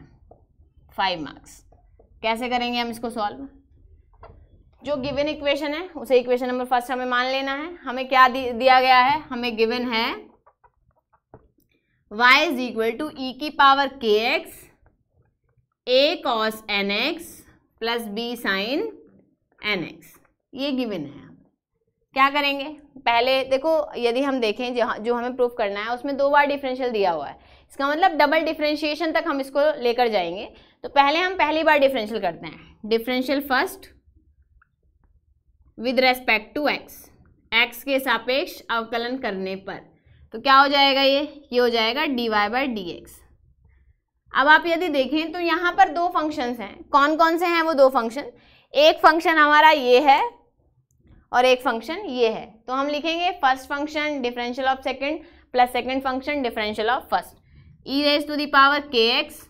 फाइव मार्क्स कैसे करेंगे हम इसको सॉल्व जो गिवन इक्वेशन है उसे इक्वेशन नंबर फर्स्ट हमें मान लेना है हमें क्या दिया गया है हमें गिवन है y is equal to e की power k x a cos n x plus b sine n x ये गिवन है क्या करेंगे पहले देखो यदि हम देखें जो हमें प्रूफ करना है उसमें दो बार डिफरेंशियल दिया हुआ है इसका मतलब डबल डिफ्रेंशिएशन तक हम इसको लेकर जाएंगे तो पहले हम पहली बार डिफरेंशियल करते हैं differential first with respect to x x के सापेक्ष अवकलन करने पर तो क्या हो जाएगा ये ये हो जाएगा d Y by D x अब आप यदि देखें तो यहाँ पर दो फंक्शंस हैं कौन कौन से हैं वो दो फंक्शन एक फंक्शन हमारा ये है और एक फंक्शन ये है तो हम लिखेंगे first function differential of second plus second function differential of first e raise to the power k x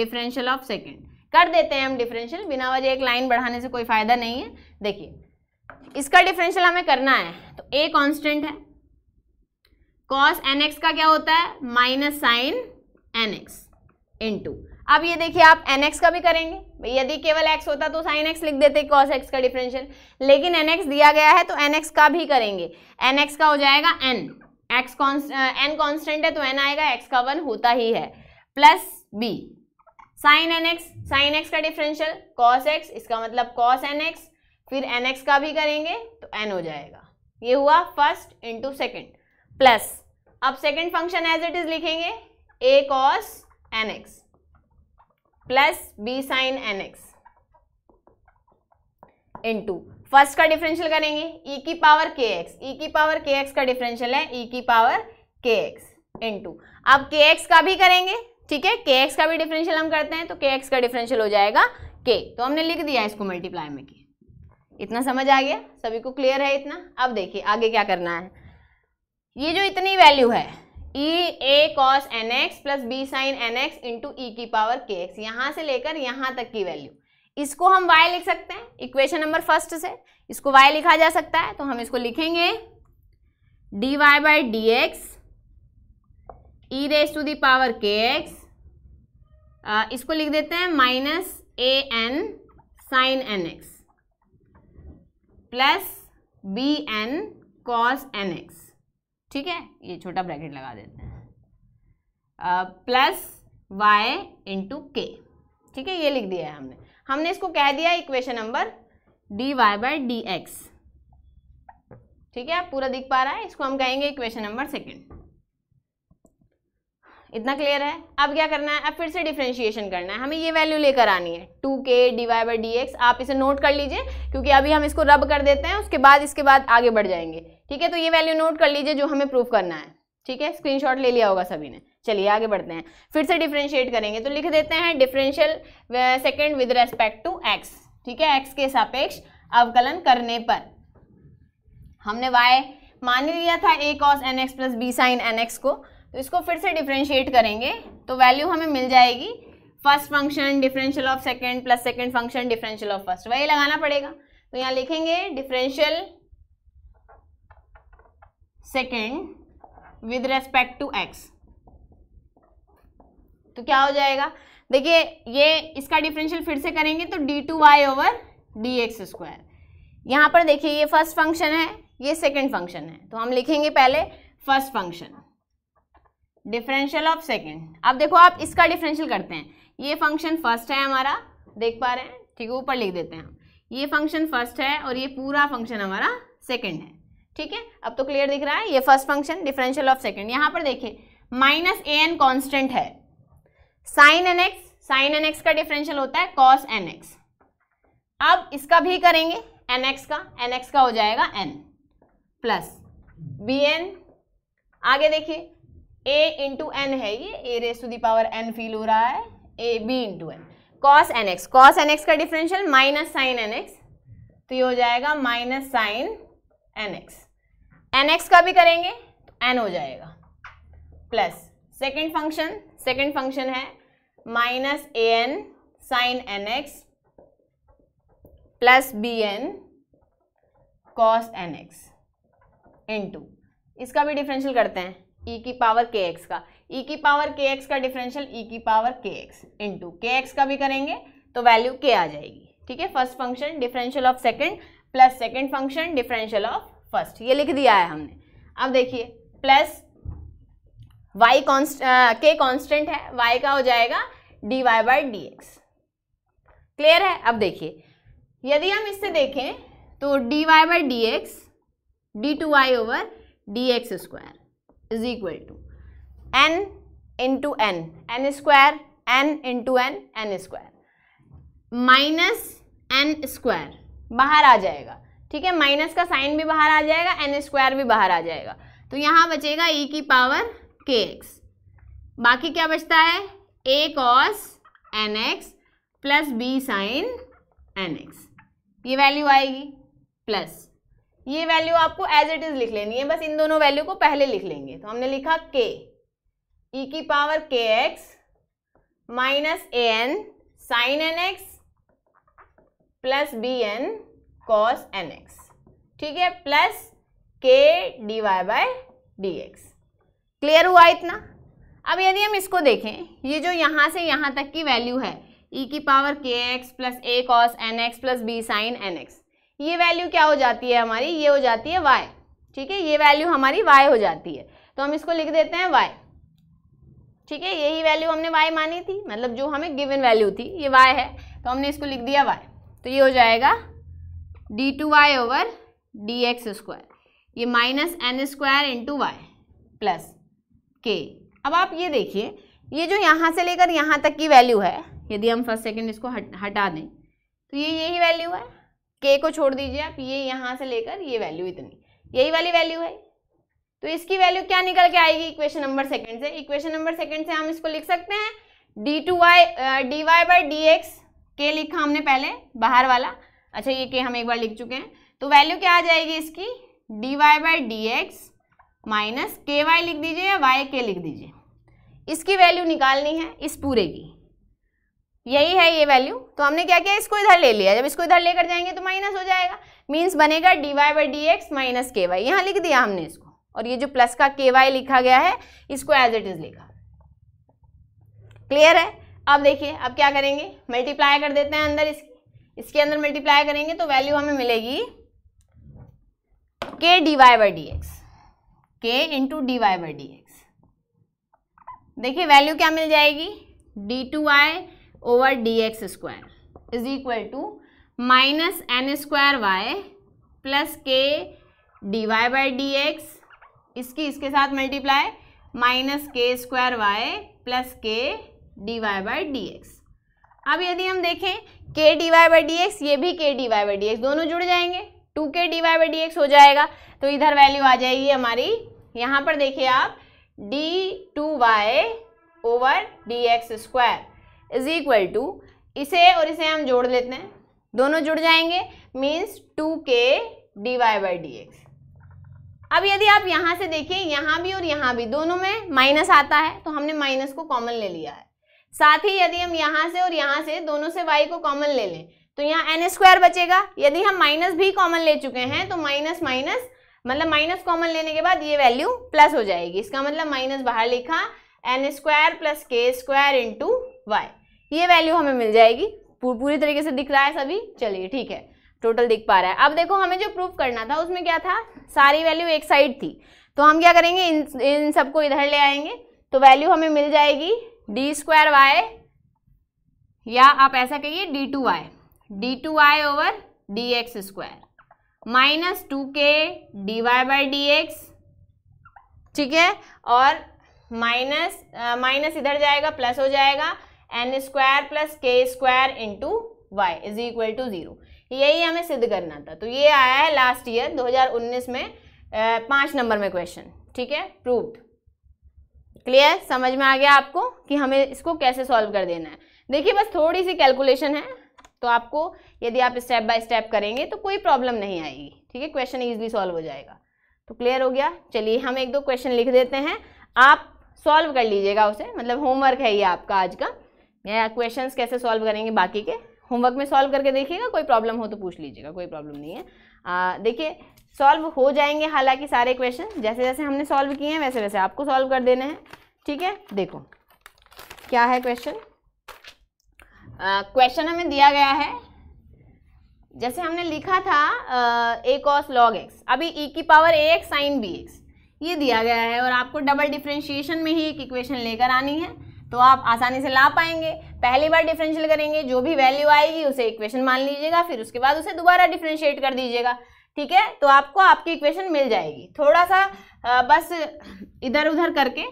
differential of second कर देते हैं हम डिफरेंशियल बिना वजह एक लाइन बढ़ाने से कोई फायदा नहीं है देखिए इसका डिफरेंशियल हमें करना है तो ए कांस्टेंट है कॉस एन एक्स का क्या होता है minus sine n x into अब ये देखिए आप एन एक्स का भी करेंगे यदि केवल एक्स होता तो साइन एक्स लिख देते कॉस एक्स का डिफरेंशियल लेकिन एन एक्स दिया गया है तो एन एक्स का भी करेंगे एन एक्स का हो जाएगा एन एक्स एन कॉन्स्टेंट है तो एन आएगा एक्स का वन होता ही है plus b sine n x sine x का डिफरेंशियल कॉस एक्स इसका मतलब कॉस एन एक्स फिर एन एक्स का भी करेंगे तो एन हो जाएगा ये हुआ फर्स्ट इंटू सेकेंड प्लस अब second function as it is लिखेंगे a cos n x plus b sine n x into first का डिफरेंशियल करेंगे ई e की पावर के एक्स ई की पावर के एक्स का डिफरेंशियल है ई e की पावर के एक्स इंटू अब के एक्स का भी करेंगे ठीक है के एक्स का भी डिफरेंशियल हम करते हैं तो के एक्स का डिफरेंशियल हो जाएगा के तो हमने लिख दिया इसको मल्टीप्लाई में के इतना समझ आ गया सभी को क्लियर है इतना अब देखिए आगे क्या करना है ये जो इतनी वैल्यू है e a cos nx x plus b sine n x into e की पावर के एक्स यहाँ से लेकर यहाँ तक की वैल्यू इसको हम y लिख सकते हैं इक्वेशन नंबर फर्स्ट से इसको y लिखा जा सकता है तो हम इसको लिखेंगे d Y by D x e raise to the power k x इसको लिख देते हैं minus a n sine n x plus b n cos n x ठीक है ये छोटा ब्रैकेट लगा देते हैं प्लस वाई इंटू के ठीक है ये लिख दिया है हमने हमने इसको कह दिया equation number d Y by D x ठीक है आप पूरा दिख पा रहा है इसको हम कहेंगे इक्वेशन नंबर सेकेंड इतना क्लियर है अब क्या करना है अब फिर से डिफ्रेंशिएशन करना है हमें ये वैल्यू लेकर आनी है two k d Y by D x आप इसे नोट कर लीजिए क्योंकि अभी हम इसको रब कर देते हैं उसके बाद इसके बाद आगे बढ़ जाएंगे ठीक है तो ये वैल्यू नोट कर लीजिए जो हमें प्रूव करना है ठीक है स्क्रीनशॉट ले लिया होगा सभी ने चलिए आगे बढ़ते हैं फिर से डिफ्रेंशिएट करेंगे तो लिख देते हैं differential second with respect to x ठीक है एक्स के सापेक्ष अवकलन करने पर हमने वाई मान लिया था a cos n x plus b sine n x को तो इसको फिर से डिफ्रेंशिएट करेंगे तो वैल्यू हमें मिल जाएगी first function differential of second plus second function differential of first वही लगाना पड़ेगा तो यहाँ लिखेंगे differential second with respect to x तो क्या हो जाएगा देखिए ये इसका डिफरेंशियल फिर से करेंगे तो D two Y over D x square यहाँ पर देखिए ये फर्स्ट फंक्शन है ये सेकंड फंक्शन है तो हम लिखेंगे पहले first function differential of second अब देखो आप इसका डिफरेंशियल करते हैं ये फंक्शन फर्स्ट है हमारा देख पा रहे हैं ठीक है ऊपर लिख देते हैं हम ये फंक्शन फर्स्ट है और ये पूरा फंक्शन हमारा सेकेंड है ठीक है अब तो क्लियर दिख रहा है ये first function differential of second यहाँ पर देखिए माइनस ए एन कॉन्स्टेंट है sine n x sine n x का डिफरेंशियल होता है कॉस एन एक्स अब इसका भी करेंगे एन एक्स का एन एक्स का हो जाएगा एन प्लस बी एन आगे देखिए ए इंटू एन है ये a raise to the power n feel हो रहा है a b into n cos n x cos n x का differential minus sine n x तो ये हो जाएगा minus sine n x n x का भी करेंगे तो एन हो जाएगा plus second function second function है minus a n sine n x plus b n cos n x too इसका भी डिफरेंशियल करते हैं ई e की पावर के एक्स का ई e की पावर के एक्स का डिफरेंशियल ई e की power k x into k x का भी करेंगे तो वैल्यू के आ जाएगी ठीक है first function differential of second plus second function differential of first ये लिख दिया है हमने अब देखिए plus y const k constant है वाई का हो जाएगा d Y by D x clear है अब देखिए यदि हम इससे देखें तो D Y by D x D two Y over D x square is equal to n into n n square n into n n square minus n square बाहर आ जाएगा ठीक है माइनस का साइन भी बाहर आ जाएगा एन स्क्वायर भी बाहर आ जाएगा तो यहाँ बचेगा ई e की पावर के एक्स बाकी क्या बचता है a cos n x plus b sine n x ये वैल्यू आएगी प्लस ये वैल्यू आपको एज इट इज लिख लेनी है बस इन दोनों वैल्यू को पहले लिख लेंगे तो हमने लिखा के ई e की power k x minus a n sine n x plus b n cos n x ठीक है plus k d Y by D x clear हुआ इतना अब यदि हम इसको देखें ये जो यहाँ से यहाँ तक की वैल्यू है ई e की power k x plus a cos n x plus b sine n x ये वैल्यू क्या हो जाती है हमारी ये हो जाती है वाई ठीक है ये वैल्यू हमारी वाई हो जाती है तो हम इसको लिख देते हैं वाई ठीक है यही वैल्यू हमने वाई मानी थी मतलब जो हमें गिवन वैल्यू थी ये वाई है तो हमने इसको लिख दिया वाई तो ये हो जाएगा d two Y over D x square ये minus n square into y plus k अब आप ये देखिए ये जो यहाँ से लेकर यहाँ तक की वैल्यू है यदि हम फर्स्ट सेकेंड इसको हट हटा दें तो ये यही वैल्यू है के को छोड़ दीजिए आप ये यहाँ से लेकर ये वैल्यू इतनी यही वाली वैल्यू है तो इसकी वैल्यू क्या निकल के आएगी इक्वेशन नंबर सेकंड से इक्वेशन नंबर सेकंड से हम इसको लिख सकते हैं D two y d Y by D x के लिखा हमने पहले बाहर वाला अच्छा ये के हम एक बार लिख चुके हैं तो वैल्यू क्या आ जाएगी इसकी d Y by D x minus k y लिख दीजिए या वाई के लिख दीजिए इसकी वैल्यू निकालनी है इस पूरे की यही है ये वैल्यू तो हमने क्या किया इसको इधर ले लिया जब इसको इधर लेकर जाएंगे तो माइनस हो जाएगा मीन्स बनेगा d Y by D x minus k y यहाँ लिख दिया हमने इसको और ये जो प्लस का के वाई लिखा गया है इसको एज इट इज़ लिखा क्लियर है अब देखिए अब क्या करेंगे मल्टीप्लाई कर देते हैं अंदर इसकी इसके अंदर मल्टीप्लाई करेंगे तो वैल्यू हमें मिलेगी के d Y by D x k into d Y by D x देखिए वैल्यू क्या मिल जाएगी d two Y over D x square is equal to minus n square y plus k d Y by D x इसकी इसके साथ multiply minus k square y plus k d Y by D x अब यदि हम देखें के d Y by D x ये भी के d Y by D x दोनों जुड़ जाएंगे two k d Y by D x हो जाएगा तो इधर वैल्यू आ जाएगी हमारी यहाँ पर देखिए आप d two Y over D x square is equal to इसे और इसे हम जोड़ लेते हैं दोनों जुड़ जाएंगे means two k d Y by D x अब यदि आप यहाँ से देखें यहाँ भी और यहाँ भी दोनों में माइनस आता है तो हमने माइनस को कॉमन ले लिया है साथ ही यदि हम यहाँ से और यहाँ से दोनों से वाई को कॉमन ले लें तो यहाँ एन स्क्वायर बचेगा यदि हम माइनस भी कॉमन ले चुके हैं तो माइनस माइनस मतलब माइनस कॉमन लेने के बाद ये वैल्यू प्लस हो जाएगी इसका मतलब माइनस बाहर लिखा n square plus k square into y ये वैल्यू हमें मिल जाएगी पूरी तरीके से दिख रहा है सभी चलिए ठीक है टोटल दिख पा रहा है अब देखो हमें जो प्रूफ करना था उसमें क्या था सारी वैल्यू एक साइड थी तो हम क्या करेंगे इन इन सबको इधर ले आएंगे तो वैल्यू हमें मिल जाएगी डी स्क्वायर वाई या आप ऐसा कहिए d two y d two Y over D x square minus two k d Y by D x ठीक है और माइनस माइनस इधर जाएगा प्लस हो जाएगा n square plus k square into y is equal to zero यही हमें सिद्ध करना था तो ये आया है लास्ट ईयर 2019 में पाँच नंबर में क्वेश्चन ठीक है प्रूफ क्लियर समझ में आ गया आपको कि हमें इसको कैसे सॉल्व कर देना है देखिए बस थोड़ी सी कैलकुलेशन है तो आपको यदि आप स्टेप बाय स्टेप करेंगे तो कोई प्रॉब्लम नहीं आएगी ठीक है क्वेश्चन ईजिली सॉल्व हो जाएगा तो क्लियर हो गया चलिए हम एक दो क्वेश्चन लिख देते हैं आप सॉल्व कर लीजिएगा उसे मतलब होमवर्क है ये आपका आज का या क्वेश्चंस कैसे सॉल्व करेंगे बाकी के होमवर्क में सॉल्व करके देखिएगा कोई प्रॉब्लम हो तो पूछ लीजिएगा कोई प्रॉब्लम नहीं है देखिए सॉल्व हो जाएंगे हालांकि सारे क्वेश्चन जैसे जैसे हमने सॉल्व किए हैं वैसे वैसे आपको सॉल्व कर देने हैं ठीक है देखो क्या है क्वेश्चन क्वेश्चन uh, हमें दिया गया है जैसे हमने लिखा था ए कॉस लॉग एक्स अभी ई e की power a x sine b x ये दिया गया है और आपको डबल डिफ्रेंशिएशन में ही एक इक्वेशन लेकर आनी है तो आप आसानी से ला पाएंगे पहली बार डिफरेंशियल करेंगे जो भी वैल्यू आएगी उसे इक्वेशन मान लीजिएगा फिर उसके बाद उसे दोबारा डिफ्रेंशिएट कर दीजिएगा ठीक है तो आपको आपकी इक्वेशन मिल जाएगी थोड़ा सा बस इधर उधर करके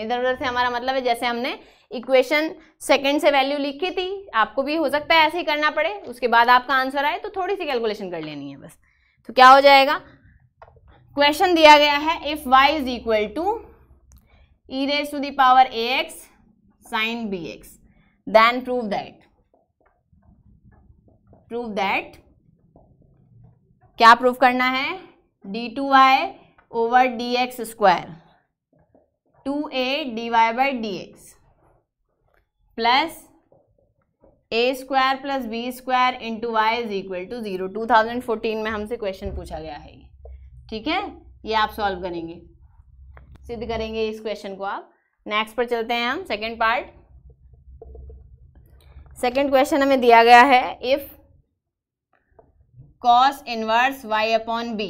इधर उधर से हमारा मतलब है जैसे हमने इक्वेशन सेकंड से वैल्यू लिखी थी आपको भी हो सकता है ऐसे ही करना पड़े उसके बाद आपका आंसर आए तो थोड़ी सी कैलकुलेशन कर लेनी है बस तो क्या हो जाएगा क्वेश्चन दिया गया है if y is equal to e raise to the power a x sine b x then prove that prove that क्या प्रूफ करना है d two Y over D x square two a d Y by D x plus a square plus b square into y is equal to zero two thousand fourteen में हमसे क्वेश्चन पूछा गया है ठीक है ये आप सॉल्व करेंगे सिद्ध करेंगे इस क्वेश्चन को आप नेक्स्ट पर चलते हैं हम सेकेंड पार्ट सेकेंड क्वेश्चन हमें दिया गया है if cos inverse y upon b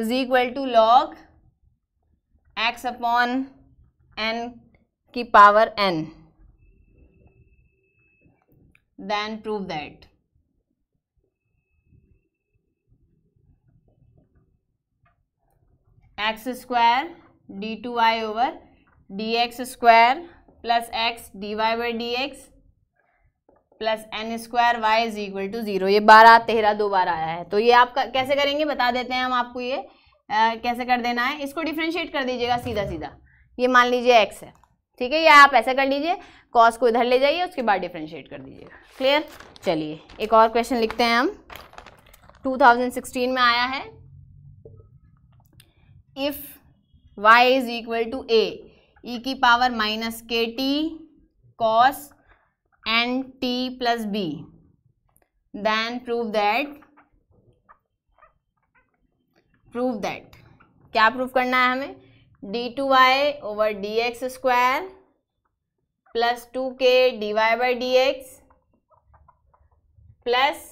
is equal to log x upon n ki power n then prove that x square d2y over dx square plus x dy by dx plus n square y is equal to zero ये बारह तेरह दो बार आया है तो ये आप कैसे करेंगे बता देते हैं हम आपको ये आ, कैसे कर देना है इसको डिफ्रेंशिएट कर दीजिएगा सीधा सीधा ये मान लीजिए एक्स है ठीक है या आप ऐसा कर लीजिए कॉस को इधर ले जाइए उसके बाद डिफ्रेंशिएट कर दीजिएगा क्लियर चलिए एक और क्वेश्चन लिखते हैं हम सिक्सटीन में आया है if y is equal to a की power minus k t cos n t plus b then prove that prove that क्या प्रूव करना है हमें d two Y over D x square plus two k d Y by D x plus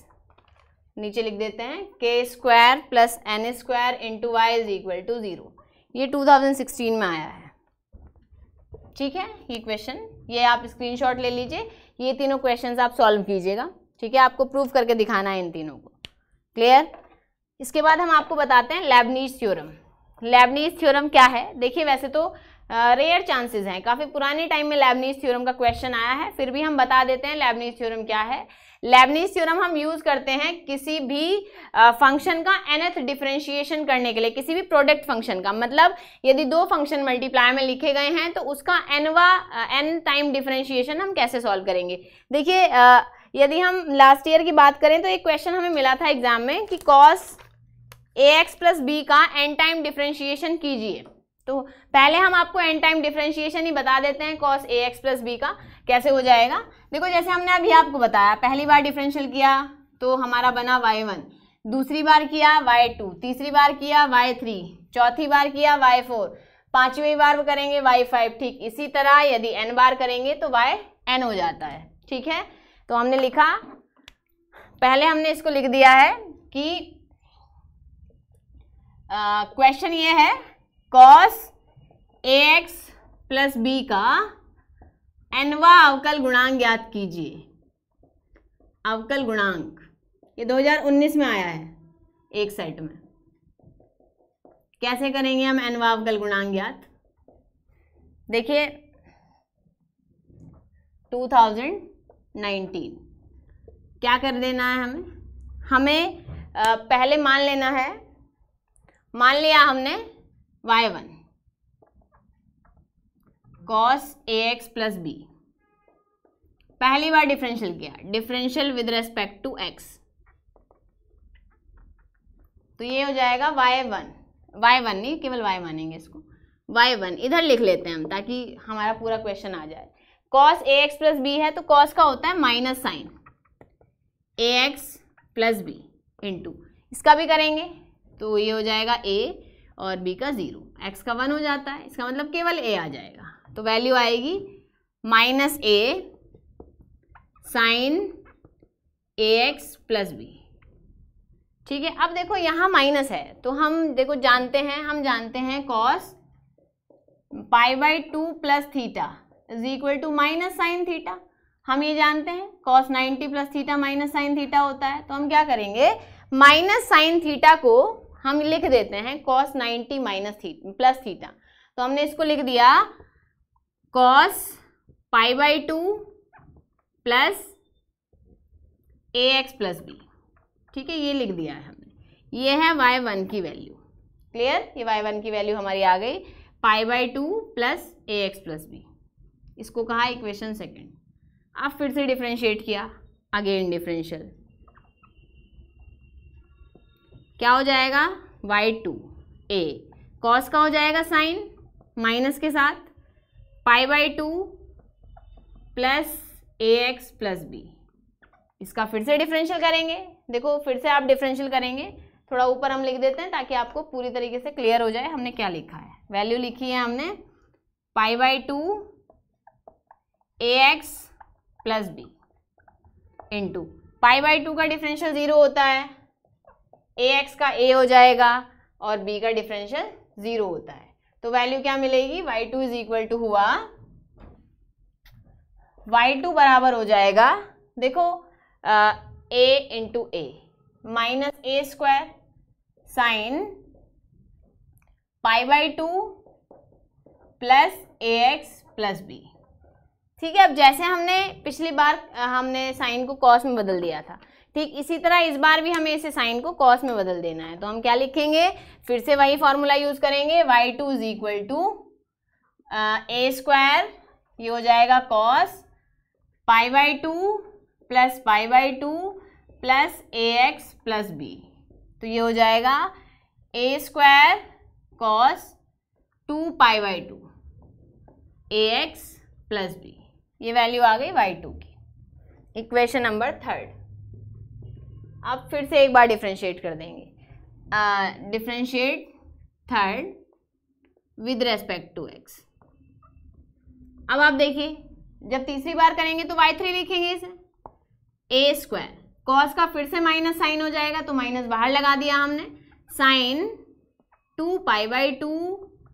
नीचे लिख देते हैं k square plus n square into y is equal to zero ये 2016 में आया है ठीक है ये क्वेश्चन ये आप स्क्रीनशॉट ले लीजिए ये तीनों क्वेश्चन आप सॉल्व कीजिएगा ठीक है आपको प्रूव करके दिखाना है इन तीनों को क्लियर इसके बाद हम आपको बताते हैं लेबनीज थ्योरम लेबनीज थ्योरम क्या है देखिए वैसे तो रेयर चांसेस हैं काफ़ी पुराने टाइम में लेबनीज थ्योरम का क्वेश्चन आया है फिर भी हम बता देते हैं लेबनीज थ्योरम क्या है लेबनीज थ्योरम हम यूज करते हैं किसी भी फंक्शन का एनथ डिफ्रेंशिएशन करने के लिए किसी भी प्रोडक्ट फंक्शन का मतलब यदि दो फंक्शन मल्टीप्लाई में लिखे गए हैं तो उसका एनवा एन टाइम डिफ्रेंशिएशन हम कैसे सॉल्व करेंगे देखिए यदि हम लास्ट ईयर की बात करें तो एक क्वेश्चन हमें मिला था एग्जाम में कि cos a x plus b का एन टाइम डिफ्रेंशिएशन कीजिए तो पहले हम आपको एंड टाइम डिफ्रेंशिएशन ही बता देते हैं cos a x plus b का कैसे हो जाएगा देखो जैसे हमने अभी आपको बताया पहली बार डिफरेंशियल किया तो हमारा बना वाई वन दूसरी बार किया वाई टू तीसरी बार किया वाई थ्री चौथी बार किया वाई फोर पाँचवीं बार करेंगे वाई फाइव ठीक इसी तरह यदि एन बार करेंगे तो वाई एन हो जाता है ठीक है तो हमने लिखा पहले हमने इसको लिख दिया है कि क्वेश्चन ये है cos a x plus b का एनवा अवकल गुणांक ज्ञात कीजिए अवकल गुणांक ये 2019 में आया है एक सेट में कैसे करेंगे हम एनवा अवकल गुणांक ज्ञात देखिए 2019 क्या कर देना है हमें हमें पहले मान लेना है मान लिया हमने y one cos a x plus b पहली बार डिफरेंशियल किया differential with respect to x तो ये हो जाएगा वाई वन वाई वन नहीं केवल वाई मानेंगे इसको वाई वन इधर लिख लेते हैं हम ताकि हमारा पूरा क्वेश्चन आ जाए cos a x plus b है तो कॉस का होता है minus sine a x plus b into इसका भी करेंगे तो ये हो जाएगा ए और बी का ज़ीरो एक्स का वन हो जाता है इसका मतलब केवल ए आ जाएगा तो वैल्यू आएगी minus a sine a x plus b ठीक है अब देखो यहाँ माइनस है तो हम देखो जानते हैं हम जानते हैं cos pi by two plus theta is equal to minus sine theta हम ये जानते हैं cos 90 plus theta minus sine theta होता है तो हम क्या करेंगे माइनस साइन थीटा को हम लिख देते हैं कॉस 90 माइनस थी प्लस थीटा तो हमने इसको लिख दिया cos pi by two plus a x plus b ठीक है ये लिख दिया है हमने ये है वाई वन की वैल्यू क्लियर ये वाई वन की वैल्यू हमारी आ गई pi by two plus a x plus b इसको कहा इक्वेशन सेकेंड अब फिर से डिफ्रेंशिएट किया अगेन डिफरेंशियल क्या हो जाएगा वाई टू ए कॉस का हो जाएगा साइन माइनस के साथ pi by two plus a x plus b इसका फिर से डिफरेंशियल करेंगे देखो फिर से आप डिफरेंशियल करेंगे थोड़ा ऊपर हम लिख देते हैं ताकि आपको पूरी तरीके से क्लियर हो जाए हमने क्या लिखा है वैल्यू लिखी है हमने pi by two a x plus b into pi by two का डिफरेंशियल ज़ीरो होता है ए एक्स का ए हो जाएगा और बी का डिफरेंशियल ज़ीरो होता है तो वैल्यू क्या मिलेगी y two is equal to हुआ वाई टू बराबर हो जाएगा देखो a into a minus a square sine pi by two plus a x plus b ठीक है अब जैसे हमने पिछली बार हमने साइन को कॉस में बदल दिया था ठीक इसी तरह इस बार भी हमें इसे साइन को कॉस में बदल देना है तो हम क्या लिखेंगे फिर से वही फॉर्मूला यूज करेंगे y two is equal to a square ये हो जाएगा cos pi by two plus pi by two plus a x plus b तो ये हो जाएगा a square cos two pi by two a x plus b ये वैल्यू आ गई वाई टू की इक्वेशन नंबर थर्ड आप फिर से एक बार डिफ्रेंशिएट कर देंगे differentiate third with respect to x अब आप देखिए जब तीसरी बार करेंगे तो वाई थ्री लिखेंगे इसे ए स्क्वायर कॉस का फिर से माइनस साइन हो जाएगा तो माइनस बाहर लगा दिया हमने sine two pi by two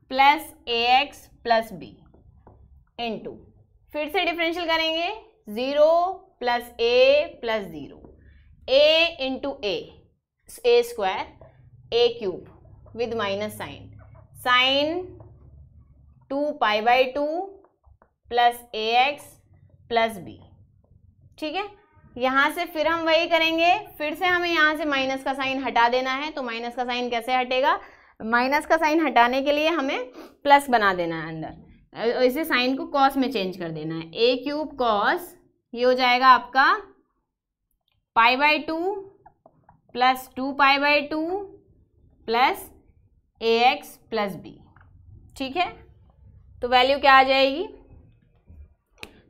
plus a x plus b into फिर से डिफरेंशियल करेंगे zero plus a plus zero a into a a square a cube with minus sine sine two pi by two plus a x plus b ठीक है यहाँ से फिर हम वही करेंगे फिर से हमें यहाँ से माइनस का साइन हटा देना है तो माइनस का साइन कैसे हटेगा माइनस का साइन हटाने के लिए हमें प्लस बना देना है अंदर इसे साइन को कॉस में चेंज कर देना है ए क्यूब कॉस ये हो जाएगा आपका pi by two plus two pi by two plus a x plus b ठीक है तो वैल्यू क्या आ जाएगी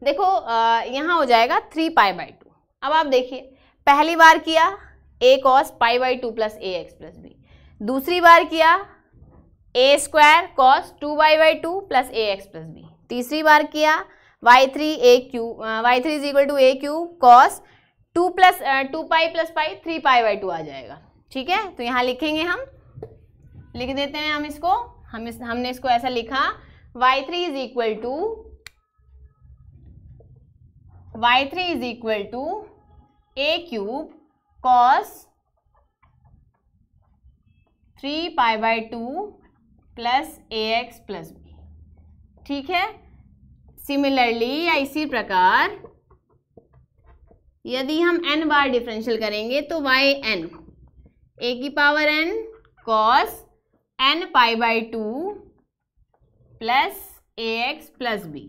देखो यहाँ हो जाएगा थ्री पाई बाई टू अब आप देखिए पहली बार किया a cos pi by two plus a x plus b दूसरी बार किया a square cos two y by two plus a x plus b तीसरी बार किया y three a cube y three is equal to a cube cos two plus two pi plus pi three pi by two आ जाएगा ठीक है तो यहाँ लिखेंगे हम लिख देते हैं हम इसको हम इस, हमने इसको ऐसा लिखा y three is equal to y three is equal to a cube cos three pi by two plus a x plus b ठीक है सिमिलरली या इसी प्रकार यदि हम एन बार डिफरेंशियल करेंगे तो वाई एन ए की power n cos n pi by two plus a x plus b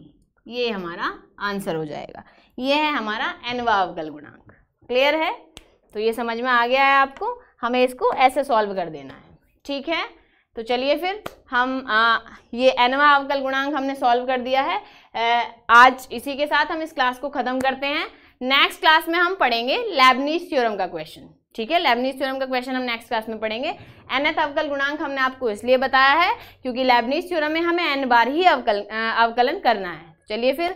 ये हमारा आंसर हो जाएगा ये है हमारा वा अवगल गुणांक क्लियर है तो ये समझ में आ गया है आपको हमें इसको ऐसे सॉल्व कर देना है ठीक है तो चलिए फिर हम आ, ये एनवा अवकल गुणांक हमने सॉल्व कर दिया है आज इसी के साथ हम इस क्लास को ख़त्म करते हैं नेक्स्ट क्लास में हम पढ़ेंगे लेबनीज थ्योरम का क्वेश्चन ठीक है लेबनीज थ्योरम का क्वेश्चन हम नेक्स्ट क्लास में पढ़ेंगे एनथ अवकल गुणांक हमने आपको इसलिए बताया है क्योंकि लेबनीज थ्योरम में हमें एन बार ही अवकल अवकलन करना है चलिए फिर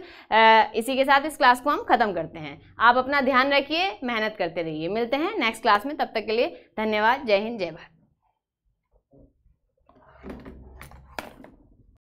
इसी के साथ इस क्लास को हम ख़त्म करते हैं आप अपना ध्यान रखिए मेहनत करते रहिए मिलते हैं नेक्स्ट क्लास में तब तक के लिए धन्यवाद जय हिंद जय भारत